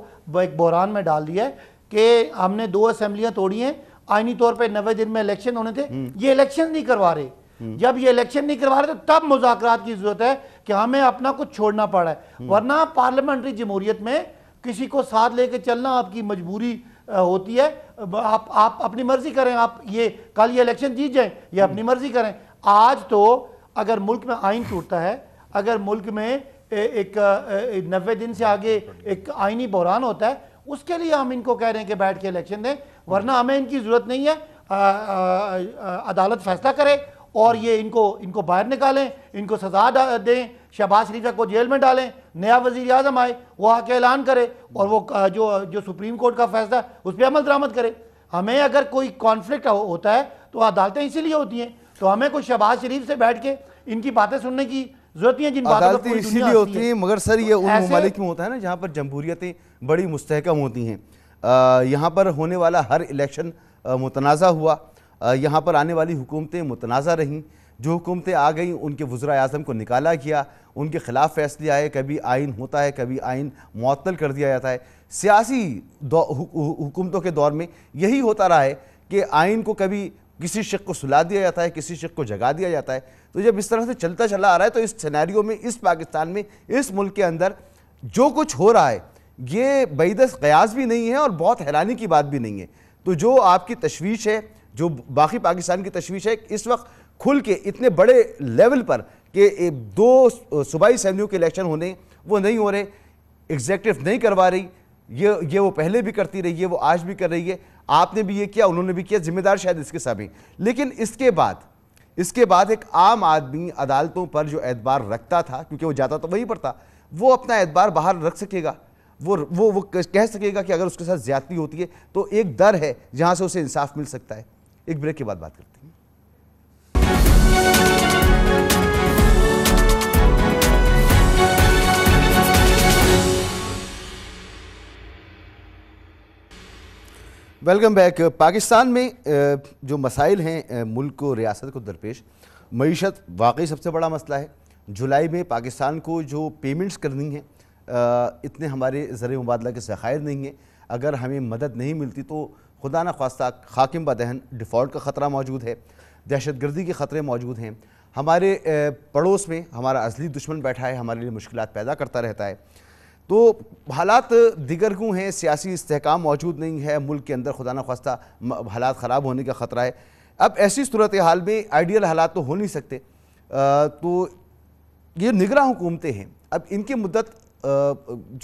Speaker 3: एक बहरान में डाल दिया है कि हमने दो असम्बलियाँ तोड़ी हैं आइनी तौर पर नबे दिन में इलेक्शन होने थे हम्म। ये इलेक्शन नहीं करवा रहे हम्म। जब ये इलेक्शन नहीं करवा रहे तो तब मुजाकर की ज़रूरत है कि हमें अपना कुछ छोड़ना पड़ा है हम्म। वरना पार्लियामेंट्री जमहूरियत में किसी को साथ लेके चलना आपकी मजबूरी होती है आप आप अपनी मर्जी करें आप ये कल ये इलेक्शन जीत जाएं ये अपनी हम्म। मर्जी करें आज तो अगर मुल्क में आइन टूटता है अगर मुल्क में एक नब्बे दिन से आगे एक आइनी बहरान होता है उसके लिए हम इनको कह रहे हैं कि बैठ के इलेक्शन दें वरना हमें इनकी ज़रूरत नहीं है आ, आ, आ, अदालत फैसला करे और ये इनको इनको बाहर निकालें इनको सजा दें शहबाज शरीफ को जेल में डालें नया वजीर अजम आए वो आके ऐलान करे और वो जो जो सुप्रीम कोर्ट का फैसला उस पर अमल दरामद करे हमें अगर कोई कॉन्फ्लिक्ट हो, होता है तो अदालतें इसीलिए होती हैं तो हमें कोई शहबाज शरीफ से बैठ के इनकी बातें सुनने की जरूरत है जिन बातें इसीलिए होती हैं मगर सर ये तो उन ममालिक
Speaker 1: में होता है ना जहाँ पर जमहूरियतें बड़ी मुस्तकम होती हैं यहाँ पर होने वाला हर इलेक्शन मुतनाज़ा हुआ यहाँ पर आने वाली हुकूमतें मुतनाज़ रहीं जो हुकूमतें आ गई उनके वज्र अजम को निकाला गया उनके ख़िलाफ़ फैसले आए कभी आइन होता है कभी आइन मअतल कर दिया जाता है सियासी हुकूमतों के दौर में यही होता रहा है कि आइन को कभी किसी शक को सुला दिया जाता है किसी शक को जगा दिया जाता है तो जब इस तरह से चलता चला आ रहा है तो इस सिनेरियो में इस पाकिस्तान में इस मुल्क के अंदर जो कुछ हो रहा है ये बैदस कयास भी नहीं है और बहुत हैरानी की बात भी नहीं है तो जो आपकी तशवीश है जो बाकी पाकिस्तान की तशवीश है इस वक्त खुल के इतने बड़े लेवल पर कि दो सूबाई असम्बलियों के इलेक्शन होने वो नहीं हो रहे एग्जेक्टिव नहीं करवा रही ये ये वो पहले भी करती रही है वो आज भी कर रही है आपने भी ये किया उन्होंने भी किया जिम्मेदार शायद इसके सभी लेकिन इसके बाद इसके बाद एक आम आदमी अदालतों पर जो एतबार रखता था क्योंकि वो जाता तो वहीं पर था वो अपना एतबार बाहर रख सकेगा वो वो वो कह सकेगा कि अगर उसके साथ ज्यादती होती है तो एक दर है जहाँ से उसे इंसाफ मिल सकता है एक ब्रेक के बाद बात करते हैं वेलकम बैक पाकिस्तान में जो मसाइल हैं मुल्क को रियासत को दरपेश मीशत वाकई सबसे बड़ा मसला है जुलाई में पाकिस्तान को जो पेमेंट्स करनी है इतने हमारे ज़र मुबादला के सखायर नहीं हैं अगर हमें मदद नहीं मिलती तो खुदा न खास्ता खाकिम ब दहन डिफ़ॉल्ट का ख़तरा मौजूद है दहशत गर्दी के ख़तरे मौजूद हैं हमारे पड़ोस में हमारा असली दुश्मन बैठा है हमारे लिए मुश्किल पैदा करता रहता है तो हालात दिगर क्यों हैं सियासी इसकाम मौजूद नहीं है मुल्क के अंदर खुदा न खास्ता हालात ख़राब होने का ख़तरा है अब ऐसी सूरत हाल में आइडियल हालात तो हो नहीं सकते आ, तो ये निगरा हुकूमतें हैं अब इनकी मुद्दत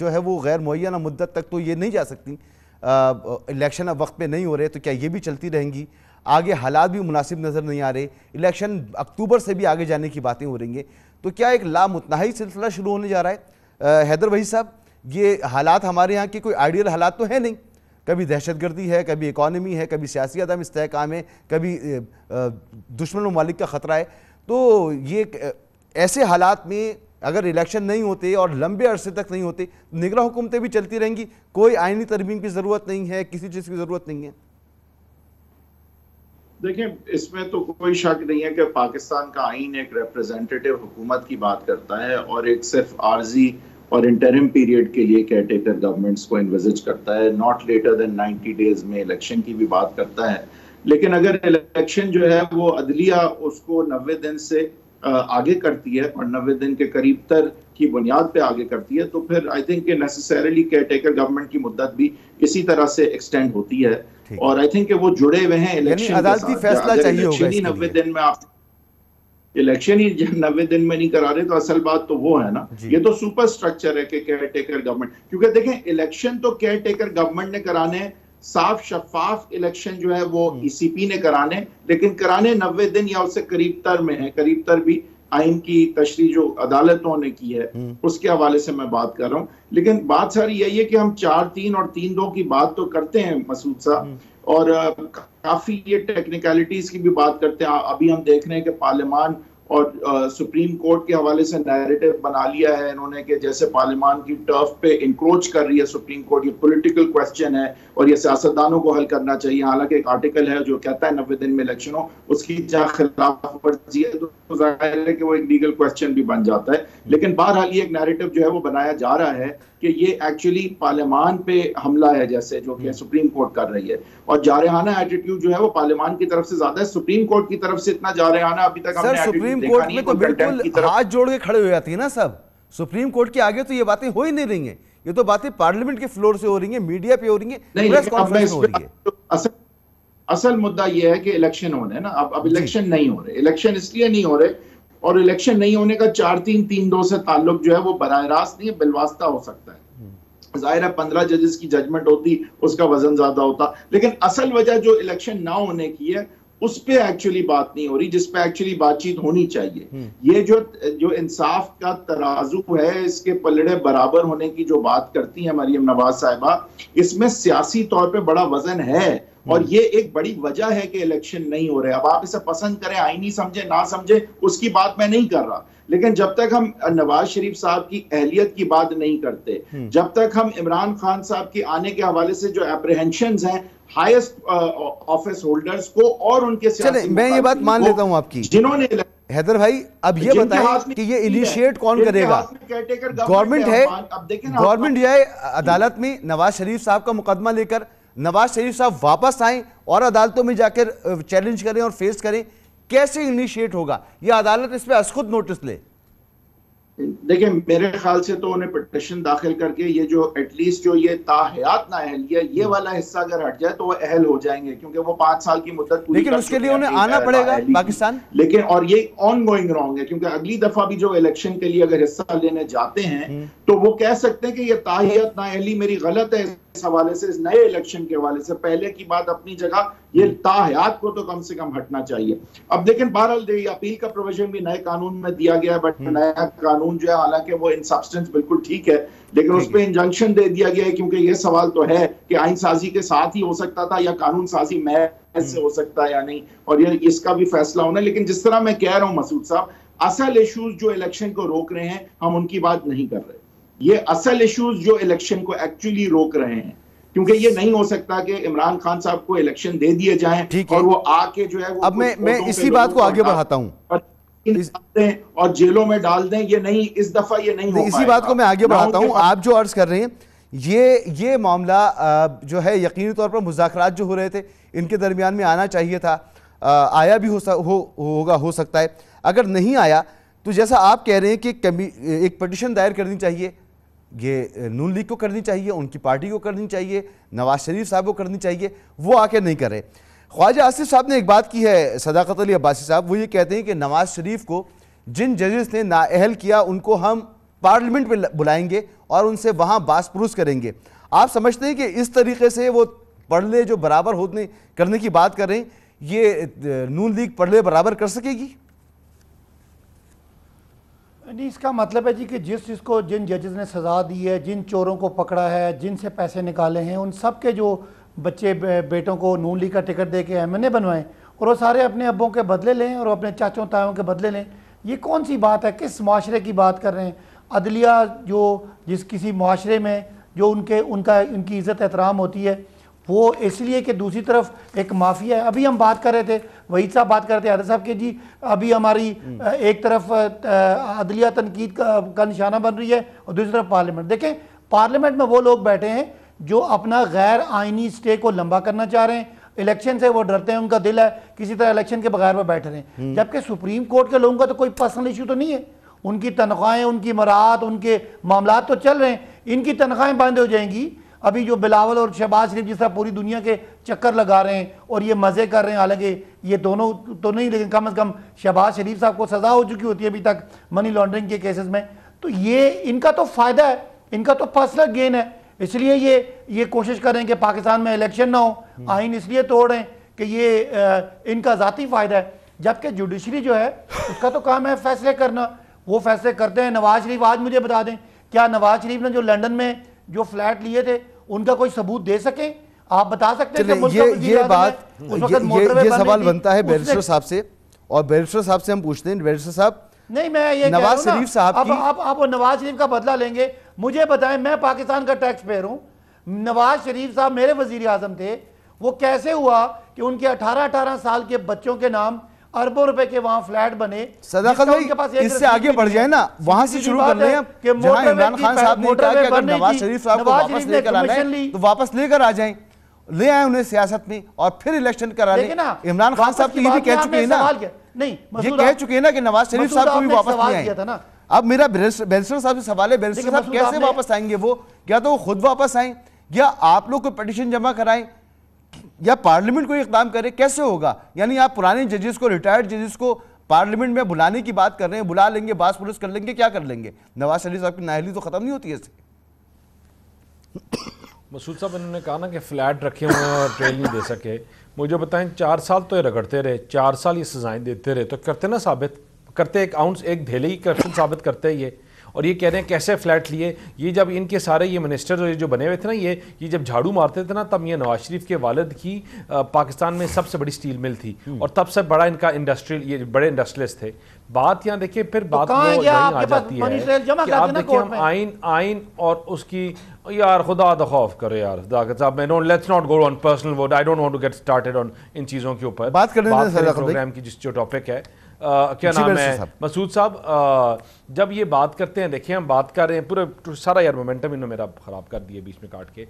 Speaker 1: जो है वो गैर मुन मुद्दत तक तो ये नहीं जा सकती इलेक्शन अब वक्त पे नहीं हो रहे तो क्या ये भी चलती रहेंगी आगे हालात भी मुनासिब नज़र नहीं आ रहे इलेक्शन अक्टूबर से भी आगे जाने की बातें हो रही हैं तो क्या एक लामतनाही सिलसिला शुरू होने जा रहा है आ, हैदर वही साहब ये हालात हमारे यहाँ के कोई आइडियल हालात तो है नहीं कभी दहशतगर्दी है कभी इकॉनमी है कभी सियासी अदम इसकाम है कभी दुश्मन ममालिक का ख़तरा है तो ये ऐसे हालात में अगर इलेक्शन नहीं होते और लंबे अरसे तक नहीं होते निगरा हुकूमतें भी चलती रहेंगी कोई आइनी तरमीम की ज़रूरत नहीं है किसी चीज़ की ज़रूरत नहीं है
Speaker 4: देखिये इसमें तो कोई शक नहीं है कि पाकिस्तान का आइन एक रिप्रेजेंटेटिव हुकूमत की बात करता है और एक सिर्फ आर्जी और इंटरिम पीरियड के लिए केयरटेकर गवर्नमेंट्स को इन्विजिट करता है नॉट लेटर देन 90 डेज में इलेक्शन की भी बात करता है लेकिन अगर इलेक्शन जो है वो अदलिया उसको 90 दिन से आगे करती है और नब्बे दिन के करीब तर की बुनियाद पे आगे करती है तो फिर I think necessarily caretaker government की मुद्दत भी इसी तरह से एक्सटेंड होती है और आई थिंक वो जुड़े हुए हैं इलेक्शन अदालती ही नब्बे दिन में आप इलेक्शन ही जब नब्बे दिन में नहीं करा रहे तो असल बात तो वो है ना ये तो सुपर स्ट्रक्चर है कि केयर टेकर गवर्नमेंट क्योंकि देखें इलेक्शन तो केयर टेकर गवर्नमेंट ने कराने हैं साफ शफाफ इलेक्शन जो है वो ईसीपी हम्म। e ने कराने लेकिन कराने नब्बे दिन या उससे करीब तर में है करीब तर भी आइन की तशरी जो अदालतों ने की है हम्म। उसके हवाले से मैं बात कर रहा हूँ लेकिन बात सारी यही है कि हम चार तीन और तीन दो की बात तो करते हैं मसूद साहब हम्म। और काफी ये टेक्निकलिटीज की भी बात करते हैं अभी हम देख रहे हैं कि पार्लियामान और सुप्रीम कोर्ट के हवाले से नैरेटिव बना लिया है इन्होंने कि जैसे पार्लियामान की टर्फ पे इंक्रोच कर रही है सुप्रीम कोर्ट ये पॉलिटिकल क्वेश्चन है और ये सियासतदानों को हल करना चाहिए हालांकि एक आर्टिकल है जो कहता है नब्बे दिन में इलेक्शन हो उसकी जहाँ खिलाफ वर्जी है तो जाहिर है कि वो एक लीगल क्वेश्चन भी बन जाता है लेकिन बहरहाल ये एक नैरेटिव जो है वो बनाया जा रहा है कि ये एक्चुअली पार्लियामान पे हमला है जैसे जो कि हम्म। सुप्रीम कोर्ट कर रही है और जारहाना एटीट्यूड जो है वो पार्लियामान की तरफ से ज्यादा है सुप्रीम कोर्ट की तरफ से इतना जारहाना अभी तक सर, सुप्रीम कोर्ट में तो बिल्कुल
Speaker 1: हाथ जोड़ के खड़े हो जाती है ना सब सुप्रीम कोर्ट के आगे तो ये बातें हो ही नहीं रही
Speaker 4: है ये तो बातें पार्लियामेंट के फ्लोर से हो रही है मीडिया पे हो रही है प्रेस कॉन्फ्रेंस हो रही है असल मुद्दा यह है कि इलेक्शन होने ना अब अब इलेक्शन नहीं हो रहे इलेक्शन इसलिए नहीं हो रहे और इलेक्शन नहीं होने का चार तीन तीन दो से ताल्लुक जो है वो बरह रास्त नहीं है बिलवास्ता हो सकता है हम्म। जाहिर है पंद्रह जजेस की जजमेंट होती उसका वजन ज्यादा होता लेकिन असल वजह जो इलेक्शन ना होने की है उस पर एक्चुअली बात नहीं हो रही जिस पे एक्चुअली बातचीत होनी चाहिए हम्म। ये जो जो इंसाफ का तराजू है इसके पलड़े बराबर होने की जो बात करती है मरियम नवाज साहबा इसमें सियासी तौर पर बड़ा वजन है और hmm. ये एक बड़ी वजह है कि इलेक्शन नहीं हो रहे अब आप इसे पसंद करें आईनी समझे ना समझे उसकी बात मैं नहीं कर रहा लेकिन जब तक हम नवाज शरीफ साहब की अहलियत की बात नहीं करते hmm. जब तक हम इमरान खान साहब के आने के हवाले से जो एप्रिहेंशन हैं हाईएस्ट ऑफिस होल्डर्स को और उनके चले मैं ये बात मान लेता हूँ आपकी जिन्होंने हैदर भाई अब ये बताएं कि ये इनिशिएट कौन करेगा गवर्नमेंट है गवर्नमेंट
Speaker 1: जाए है अदालत में नवाज शरीफ साहब का मुकदमा लेकर नवाज शरीफ साहब वापस आए और अदालतों में जाकर चैलेंज करें और फेस करें कैसे इनिशिएट होगा यह अदालत
Speaker 4: इस पर असखुद नोटिस ले देखिए मेरे ख्याल से तो उन्हें पटिशन दाखिल करके ये जो एटलीस्ट जो ये ताहयात नाअहलिया ये हम्म। वाला हिस्सा अगर हट जाए तो वो अहल हो जाएंगे क्योंकि वो पांच साल की मुद्दत पूरी लेकिन उसके लिए उन्हें आना पड़ेगा पाकिस्तान लेकिन और ये ऑन गोइंग रॉन्ग है क्योंकि अगली दफा भी जो इलेक्शन के लिए अगर हिस्सा लेने जाते हैं हम्म। तो वो कह सकते हैं कि ये ताहियात नाअहली मेरी गलत है इस हवाले से इस नए इलेक्शन के हवाले से पहले की बात अपनी जगह ये ताहयात को तो कम से कम हटना चाहिए अब लेकिन बहरहाल अपील का प्रोविजन भी नए कानून में दिया गया बट हम्म। नया कानून जो है हालांकि वो इन सब्सटेंस बिल्कुल ठीक है लेकिन उस पर इंजंक्शन दे दिया गया है क्योंकि ये सवाल तो है कि आइन साजी के साथ ही हो सकता था या कानून साजी मै हम्म। से हो सकता है या नहीं और ये इसका भी फैसला होना है लेकिन जिस तरह मैं कह रहा हूँ मसूद साहब असल इशूज जो इलेक्शन को रोक रहे हैं हम उनकी बात नहीं कर रहे ये असल इशूज जो इलेक्शन को एक्चुअली रोक रहे हैं क्योंकि ये नहीं हो सकता कि इमरान खान साहब को इलेक्शन दे दिए जाए और वो आके जो है वो अब मैं मैं इसी बात को आगे बढ़ाता हूँ और जेलों में डाल दें ये नहीं इस दफा ये नहीं इसी बात को मैं आगे बढ़ाता हूँ आप जो
Speaker 1: अर्ज कर रहे हैं ये ये मामला जो है यकीनी तौर पर मुजाकर जो हो रहे थे इनके दरमियान में आना चाहिए था आया भी हो होगा हो, हो सकता है अगर नहीं आया तो जैसा आप कह रहे हैं कि कमी एक पटिशन दायर करनी चाहिए ये नून लीग को करनी चाहिए उनकी पार्टी को करनी चाहिए नवाज शरीफ साहब को करनी चाहिए वो आके नहीं करे ख्वाजा आसिफ साहब ने एक बात की है सदाकत अली अब्बासी साहब वो ये कहते हैं कि नवाज शरीफ को जिन जजेस ने नाअहल किया उनको हम पार्लियामेंट में बुलाएंगे और उनसे वहाँ बास करेंगे आप समझते हैं कि इस तरीके से वो पढ़ले जो बराबर होने करने की बात कर रहे हैं ये नून लीग पढ़ले बराबर कर सकेगी
Speaker 3: नहीं इसका मतलब है जी कि जिस जिसको जिन जजेस ने सज़ा दी है जिन चोरों को पकड़ा है जिन से पैसे निकाले हैं उन सब के जो बच्चे बेटों को नून लीग का टिकट दे के एम बनवाएं और वो सारे अपने अब्बों के बदले लें और अपने चाचों तायों के बदले लें ये कौन सी बात है किस माशरे की बात कर रहे हैं अदलिया जो जिस किसी माशरे में जो उनके उनका उनकी इज़्ज़त एहतराम होती है वो इसलिए कि दूसरी तरफ एक माफिया है अभी हम बात कर रहे थे वहीद साहब बात कर रहे थे आदर साहब के जी अभी हमारी हम्म। एक तरफ अदलिया तनकीद का, का निशाना बन रही है और दूसरी तरफ पार्लियामेंट देखें पार्लियामेंट में वो लोग बैठे हैं जो अपना गैर आइनी स्टे को लंबा करना चाह रहे हैं इलेक्शन से वो डरते हैं उनका दिल है किसी तरह इलेक्शन के बगैर वो बैठ रहे हैं हम्म। जबकि सुप्रीम कोर्ट के लोगों का तो कोई पर्सनल इशू तो नहीं है उनकी तनख्वाहें उनकी मराहत उनके मामला तो चल रहे हैं इनकी तनख्वाहें बंद हो जाएंगी अभी जो बिलावल और शहबाज शरीफ जिस तरह पूरी दुनिया के चक्कर लगा रहे हैं और ये मज़े कर रहे हैं हालांकि ये दोनों तो नहीं लेकिन कम अज़ कम शहबाज शरीफ साहब को सज़ा हो चुकी होती है अभी तक मनी लॉन्ड्रिंग के केसेस में तो ये इनका तो फ़ायदा है इनका तो पर्सनल गेन है इसलिए ये ये कोशिश कर रहे हैं कि पाकिस्तान में इलेक्शन ना हो हम्म। आइन इसलिए तोड़ रहे हैं कि ये इनका ज़ाती फ़ायदा है जबकि जुडिशरी जो है उसका तो काम है फैसले करना वो फैसले करते हैं नवाज शरीफ आज मुझे बता दें क्या नवाज शरीफ ने जो लंदन में जो फ्लैट लिए थे उनका कोई सबूत दे सकें आप बता सकते हैं ये ये बात ये, ये सवाल बनता है बैरिस्टर
Speaker 1: साहब से और बैरिस्टर साहब से हम पूछते हैं बैरिस्टर
Speaker 3: साहब नहीं मैं ये नवाज शरीफ साहब आप, आप आप नवाज शरीफ का बदला लेंगे मुझे बताएं मैं पाकिस्तान का टैक्स पेयर हूँ नवाज शरीफ साहब मेरे वजीर आजम थे वो कैसे हुआ कि उनके अठारह अठारह साल के बच्चों के नाम अरबों रुपए के वहां फ्लैट बने सदाकत भाई इससे आगे बढ़ जाए ना वहां से शुरू कर इमरान खान साहब ने कहा कि अगर
Speaker 1: नवाज शरीफ साहब को वापस लेकर आना है तो वापस लेकर आ जाए ले आए उन्हें सियासत में और फिर इलेक्शन करा ले हाँ, इमरान खान साहब तो ये भी कह चुके हैं ना
Speaker 3: नहीं ये कह चुके हैं
Speaker 1: ना कि नवाज शरीफ साहब को भी वापस नहीं आए अब मेरा बैरिस्टर साहब से सवाल है बैरिस्टर साहब कैसे वापस आएंगे वो क्या तो वो खुद वापस आए या आप लोग को पटिशन जमा कराएं या पार्लियामेंट कोई इकदाम करे कैसे होगा यानी आप पुराने जजेस को रिटायर्ड जजेस को पार्लियामेंट में बुलाने की बात कर रहे हैं बुला लेंगे बास पुलिस कर लेंगे क्या कर लेंगे नवाज शरीफ साहब की नाहली तो ख़त्म नहीं होती है
Speaker 2: मसूद साहब इन्होंने कहा ना कि फ्लैट रखे हुए हैं और ट्रेल नहीं दे सके मुझे बताएं चार साल तो ये रगड़ते रहे चार साल ये सजाएं देते रहे तो करते ना साबित करते एक आउंस एक ढेले ही करप्शन साबित करते ये और ये कह रहे हैं कैसे फ्लैट लिए ये जब इनके सारे ये मिनिस्टर जो बने हुए थे ना ये ये जब झाड़ू मारते थे ना तब ये नवाज शरीफ के वालद की पाकिस्तान में सबसे बड़ी स्टील मिल थी हम्म। और तब से बड़ा इनका इंडस्ट्रियल ये बड़े इंडस्ट्रियलिस्ट थे बात यहाँ देखिए फिर तो बात तो वो आ जाती है कि आप देखिए हम आइन आइन और उसकी यार खुदा दखौफ करो यार साहब मैं no let's not go on personal vote I don't want to get started on इन चीज़ों के ऊपर बात करने प्रोग्राम की जिस जो टॉपिक है आ, क्या नाम है मसूद साहब जब ये बात करते हैं देखिए हम बात कर रहे हैं पूरा सारा यार मोमेंटम इन्होंने मेरा ख़राब कर दिया बीच में काट के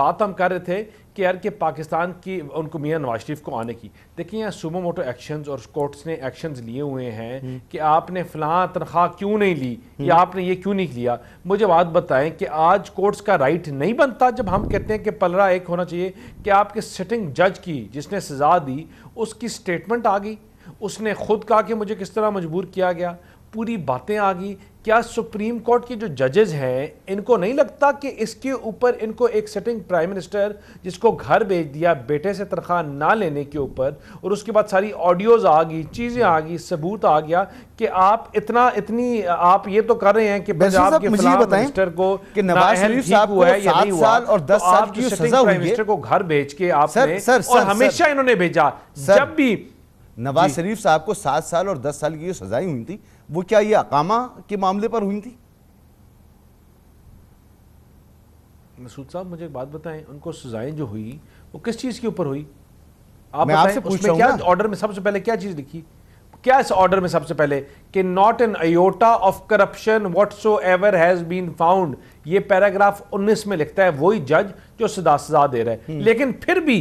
Speaker 2: बात हम कर रहे थे कि यार के पाकिस्तान की उनको मियाँ नवाज शरीफ को आने की देखिए यहाँ सुबह मोटो एक्शन और कोर्ट्स ने एक्शन लिए हुए हैं हम्म। कि आपने फलां तनख्वाह क्यों नहीं ली हम्म। या आपने ये क्यों नहीं लिया मुझे बात बताएं कि आज कोर्ट्स का राइट नहीं बनता जब हम कहते हैं कि पलरा एक होना चाहिए कि आपके सिटिंग जज की जिसने सजा दी उसकी स्टेटमेंट आ गई उसने खुद कहा कि मुझे किस तरह मजबूर किया गया पूरी बातें आ गई क्या सुप्रीम कोर्ट के जो जजेज हैं इनको नहीं लगता कि इसके ऊपर इनको एक सेटिंग प्राइम मिनिस्टर जिसको घर भेज दिया बेटे से तनख्वाह ना लेने के ऊपर और उसके बाद सारी ऑडियोज आ गई चीज़ें आ गई सबूत आ गया कि आप इतना इतनी आप ये तो कर रहे हैं कि पंजाब के मिनिस्टर को कि नवाज शरीफ साहब हुआ है या नहीं और तो साल की सजा को घर भेज के आपने और हमेशा
Speaker 1: इन्होंने भेजा जब भी नवाज शरीफ साहब को सात साल और दस साल की जो सजाएं हुई थी
Speaker 2: वो क्या ये अकामा के मामले पर हुई थी मसूद साहब मुझे एक बात बताएं उनको सजाएं जो हुई वो किस चीज़ के ऊपर हुई आप मैं आपसे पूछ क्या ऑर्डर में सबसे पहले क्या चीज़ लिखी क्या इस ऑर्डर में सबसे पहले कि not an iota of corruption whatsoever has been found ये पैराग्राफ 19 में लिखता है वही जज जो सजा सजा दे रहा है हम्म। लेकिन फिर भी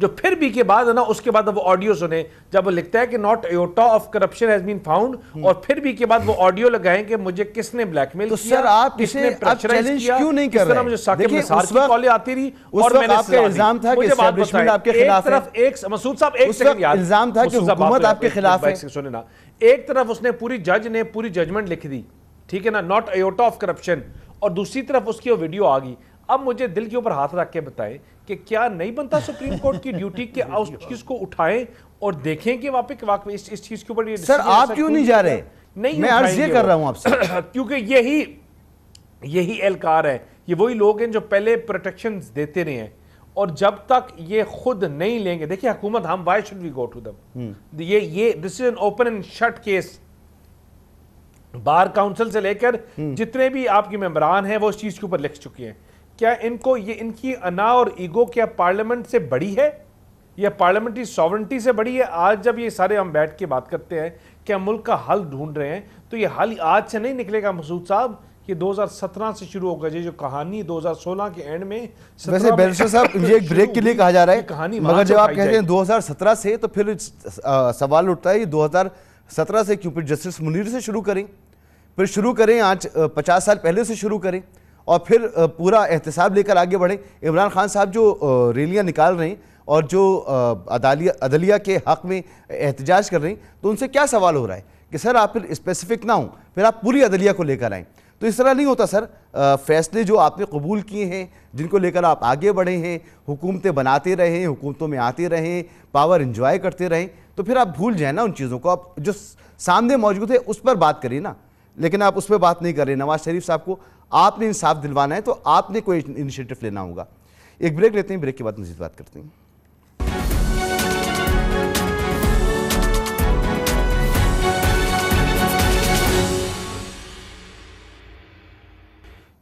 Speaker 2: जो फिर भी के बाद है ना उसके बाद वो ऑडियो सुने जब वो लिखता है कि not iota of corruption has been found और फिर भी के बाद वो ऑडियो लगाए कि मुझे किसने ब्लैकमेल तो किया सर आप किसने चैलेंज क्यों नहीं कर रहे मुझे साकिब निसार की कॉल आती रही और मैंने आपका इल्जाम था कि एस्टैब्लिशमेंट आपके खिलाफ है एक तरफ एक मसूद साहब एक सेकंड यार इल्जाम था कि हुकूमत आपके खिलाफ है सुनिए ना एक तरफ उसने पूरी जज ने पूरी जजमेंट लिख दी ठीक है ना नॉट एटा ऑफ करप्शन और दूसरी तरफ उसकी वो वीडियो आ गई अब मुझे दिल के ऊपर हाथ रख के बताएं कि क्या नहीं बनता सुप्रीम कोर्ट की ड्यूटी के उस चीज को उठाएं और देखें कि वापस इस इस चीज के ऊपर सर आप क्यों नहीं जा रहे नहीं मैं अर्ज ये कर रहा हूं आपसे क्योंकि यही यही एहलकार है ये वही लोग हैं जो पहले प्रोटेक्शन देते रहे हैं और जब तक ये खुद नहीं लेंगे देखिए हुकूमत हम why should we go to them ये ये this is an open and shut case bar council से लेकर हम्म। जितने भी आपके मेम्बरान हैं वो इस चीज के ऊपर लिख चुके हैं क्या इनको ये इनकी अना और ईगो क्या पार्लियामेंट से बड़ी है या पार्लियामेंट्री सॉवरेंटी से बड़ी है आज जब ये सारे हम बैठ के बात करते हैं क्या मुल्क का हल ढूंढ रहे हैं तो ये हल आज से नहीं निकलेगा मसूद साहब कि 2017 से शुरू होगा जी जो कहानी 2016 के एंड में वैसे बैरिस्टर साहब ये एक ब्रेक के लिए कहा जा रहा है कहानी मगर जब आप कहते हैं
Speaker 1: 2017 से तो फिर सवाल उठता है दो हजार सत्रह से क्यों फिर जस्टिस मुनीर से शुरू करें फिर शुरू करें आज पचास साल पहले से शुरू करें और फिर पूरा एहतसाब लेकर आगे बढ़ें इमरान खान साहब जो रैलियाँ निकाल रहे हैं और जो अदालिया अदलिया के हक़ में एहतजाज कर रहे हैं तो उनसे क्या सवाल हो रहा है कि सर आप फिर स्पेसिफिक ना हों फिर आप पूरी अदलिया को लेकर आएँ तो इस तरह नहीं होता सर फैसले जो आपने कबूल किए हैं जिनको लेकर आप आगे बढ़े हैं हुकूमतें बनाते रहे हुकूमतों में आते रहे पावर इंजॉय करते रहें तो फिर आप भूल जाए ना उन चीज़ों को आप जो सामने मौजूद है उस पर बात करिए ना लेकिन आप उस पर बात नहीं कर रहे नवाज शरीफ साहब को आपने इंसाफ दिलवाना है तो आपने कोई इनिशिएटिव लेना होगा एक ब्रेक लेते हैं ब्रेक के बाद मजीद बात करते हैं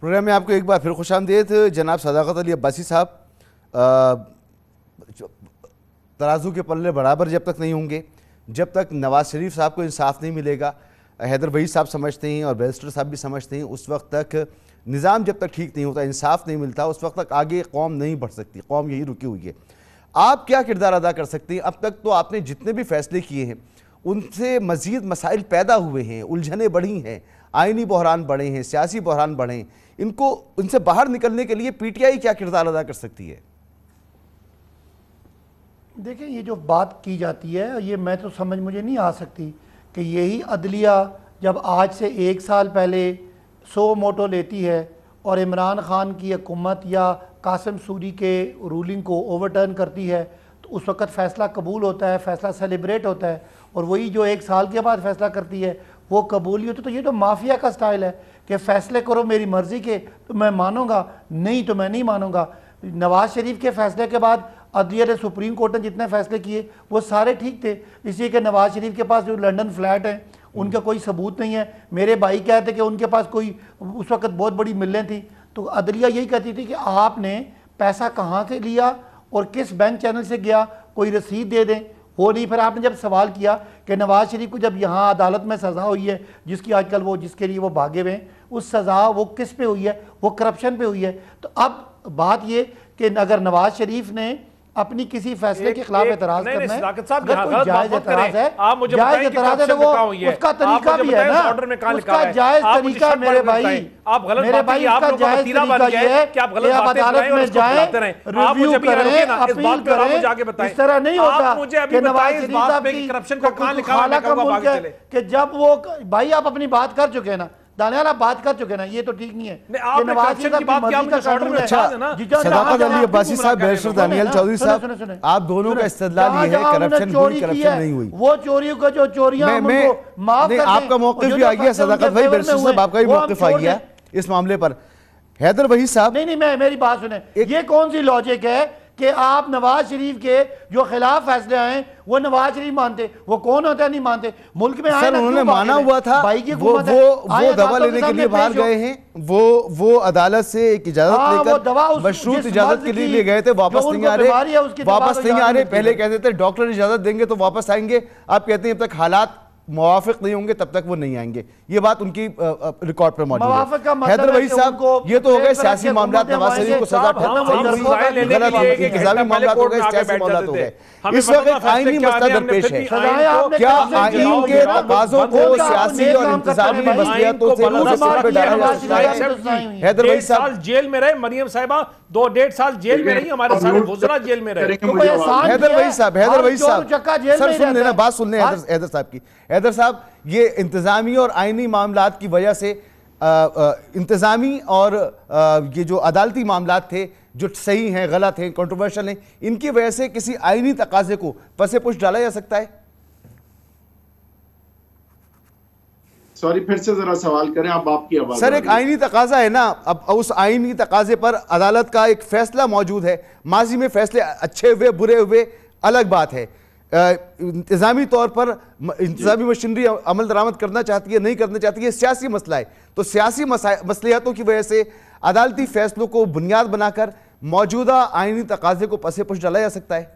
Speaker 1: प्रोग्राम में आपको एक बार फिर खुश आमदेद जनाब सदाकत अली अब्बासी साहब तराजू के पल्ले बराबर जब तक नहीं होंगे जब तक नवाज शरीफ साहब को इंसाफ नहीं मिलेगा हैदर वही साहब समझते हैं और बैरिस्टर साहब भी समझते हैं उस वक्त तक निज़ाम जब तक ठीक नहीं होता इंसाफ नहीं मिलता उस वक्त तक आगे कौम नहीं बढ़ सकती कौम यही रुकी हुई है आप क्या किरदार अदा कर सकते हैं अब तक तो आपने जितने भी फैसले किए हैं उनसे मज़ीद मसाइल पैदा हुए हैं उलझने बढ़ी हैं आइनी बहरान बढ़े हैं सियासी बहरान बढ़े हैं इनको इनसे बाहर निकलने के लिए पीटीआई क्या किरदार अदा कर सकती है
Speaker 3: देखिए ये जो बात की जाती है ये मैं तो समझ मुझे नहीं आ सकती कि यही अदलिया जब आज से एक साल पहले सो मोटो लेती है और इमरान ख़ान की हकूमत या कासम सूरी के रूलिंग को ओवरटर्न करती है तो उस वक़्त फ़ैसला कबूल होता है फ़ैसला सेलिब्रेट होता है और वही जो एक साल के बाद फ़ैसला करती है वो कबूली होती तो ये तो माफिया का स्टाइल है कि फ़ैसले करो मेरी मर्ज़ी के तो मैं मानूंगा नहीं तो मैं नहीं मानूंगा नवाज़ शरीफ के फ़ैसले के बाद अदलिया ने सुप्रीम कोर्ट ने जितने फैसले किए वो सारे ठीक थे इसलिए कि नवाज शरीफ के पास जो लंदन फ्लैट हैं उनका कोई सबूत नहीं है मेरे भाई कहते कि उनके पास कोई उस वक्त बहुत बड़ी मिलें थी तो अदलिया यही कहती थी कि आपने पैसा कहाँ से लिया और किस बैंक चैनल से गया कोई रसीद दे दें वो नहीं फिर आपने जब सवाल किया कि नवाज़ शरीफ को जब यहाँ अदालत में सज़ा हुई है जिसकी आजकल वो जिसके लिए वो भागे हुए हैं उस सज़ा वो किस पे हुई है वो करप्शन पे हुई है तो अब बात ये कि अगर नवाज़ शरीफ ने अपनी किसी फैसले के खिलाफ एतराज करना है जायज तो तरीका में मेरे भाई आप गलत मेरे भाई जायज तरीका है कि आप गलत अदालत में रिव्यू करें अपील करें इस तरह नहीं होता करप्शन है जब वो भाई आप अपनी बात कर चुके हैं ना दानियाला बात कर चुके ना ये तो ठीक नहीं है
Speaker 1: आप दोनों का इस्तेदलाल ये है करप्शन हुई करप्शन नहीं हुई
Speaker 3: वो चोरियों का जो चोरियां माफ आपका मौकफ भी आ गया सदाकत भाई बैरिस्टर साहब आपका भी मौकफ आ गया इस मामले पर हैदर वही साहब नहीं नहीं मैं मेरी बात सुने ये कौन सी लॉजिक है कि आप नवाज शरीफ के जो खिलाफ फैसले आए वो नवाज शरीफ मानते वो कौन होता है नहीं मानते मुल्क में सर उन्होंने माना हुआ था भाई की वो वो, वो दवा तो लेने के लिए बाहर गए हैं
Speaker 1: वो वो अदालत से एक इजाजत हाँ, लेकर मशरूत इजाजत के लिए ले गए थे वापस नहीं आ रहे तो वापस नहीं आ रहे पहले कहते थे डॉक्टर इजाजत देंगे तो वापस आएंगे आप कहते हैं अब तक हालात मुआफ़ नहीं होंगे तब तक वो नहीं आएंगे ये बात उनकी रिकॉर्ड पर मौजूद है मतलब हैदर वही साहब को ये तो हो गए तो सियासी मामला नवाज शरीफ को सजा इंतजामी मामला हो गए सियासी मामला हो गए इस वक्त आईनी मसला दरपेश है क्या आईन के तकाजों को सियासी और इंतजामी मसलियतों से हैदर वही
Speaker 2: साहब जेल में रहे मरियम साहिबा दो डेढ़ साल जेल में रही हमारे सारे गुजरा जेल में रहे हैदर वही साहब हैदर वही साहब सर सुन लेना बात सुन लें हैदर
Speaker 1: साहब की हैदर साहब ये इंतज़ामी और आइनी मामला की वजह से इंतज़ामी और आ, ये जो अदालती मामला थे जो सही हैं गलत हैं कंट्रोवर्शियल हैं इनकी वजह से किसी आइनी तकाजे को पसे पुश डाला जा सकता है
Speaker 4: सॉरी फिर से जरा सवाल करें आप आपकी आवाज सर एक आईनी
Speaker 1: तकाजा है ना अब उस आईनी तकाजे पर अदालत का एक फैसला मौजूद है माजी में फैसले अच्छे हुए बुरे हुए अलग बात है इंतजामी तौर पर इंतजामी मशीनरी अमल दरामद करना चाहती है नहीं करना चाहती है सियासी मसला है तो सियासी मसलियातों की वजह से अदालती फैसलों को बुनियाद बनाकर मौजूदा आइनी तकाजे को पसे पुश डाला जा सकता है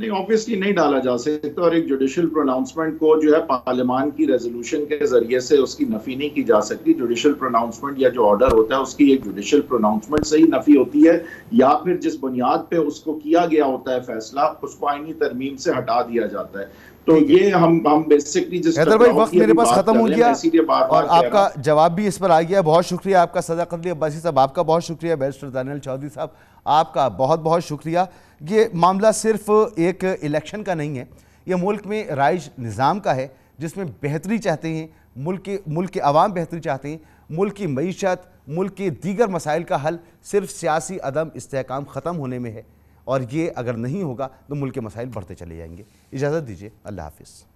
Speaker 4: नहीं ऑब्वियसली नहीं डाला जा सकता और एक जुडिशल प्रोनाउंसमेंट को जो है पार्लियामान की रेजोल्यूशन के जरिए से उसकी नफी नहीं की जा सकती जुडिशियल प्रोनाउंसमेंट या जो ऑर्डर होता है उसकी एक जुडिशियल प्रोनाउंसमेंट से ही नफी होती है या फिर जिस बुनियाद पे उसको किया गया होता है फैसला उसको आईनी तरमीम से हटा दिया जाता है तो ये हम हम बेसिकली जिस भाई वक्त मेरे पास खत्म हो गया बार और आपका
Speaker 1: जवाब भी इस पर आ गया बहुत शुक्रिया आपका सदाकत बसी साहब आपका बहुत शुक्रिया बैरिस्टर दानियल चौधरी साहब आपका बहुत बहुत शुक्रिया ये मामला सिर्फ एक इलेक्शन का नहीं है यह मुल्क में राइज निज़ाम का है जिसमें बेहतरी चाहते हैं मुल्क के मुल्क के आवाम बेहतरी चाहते हैं मुल्क की मीशत मुल्क के दीगर मसाइल का हल सिर्फ सियासी अदम इसकाम ख़त्म होने में है और ये अगर नहीं होगा तो मुल्क के मसाइल बढ़ते चले जाएंगे इजाज़त दीजिए अल्लाह हाफिज़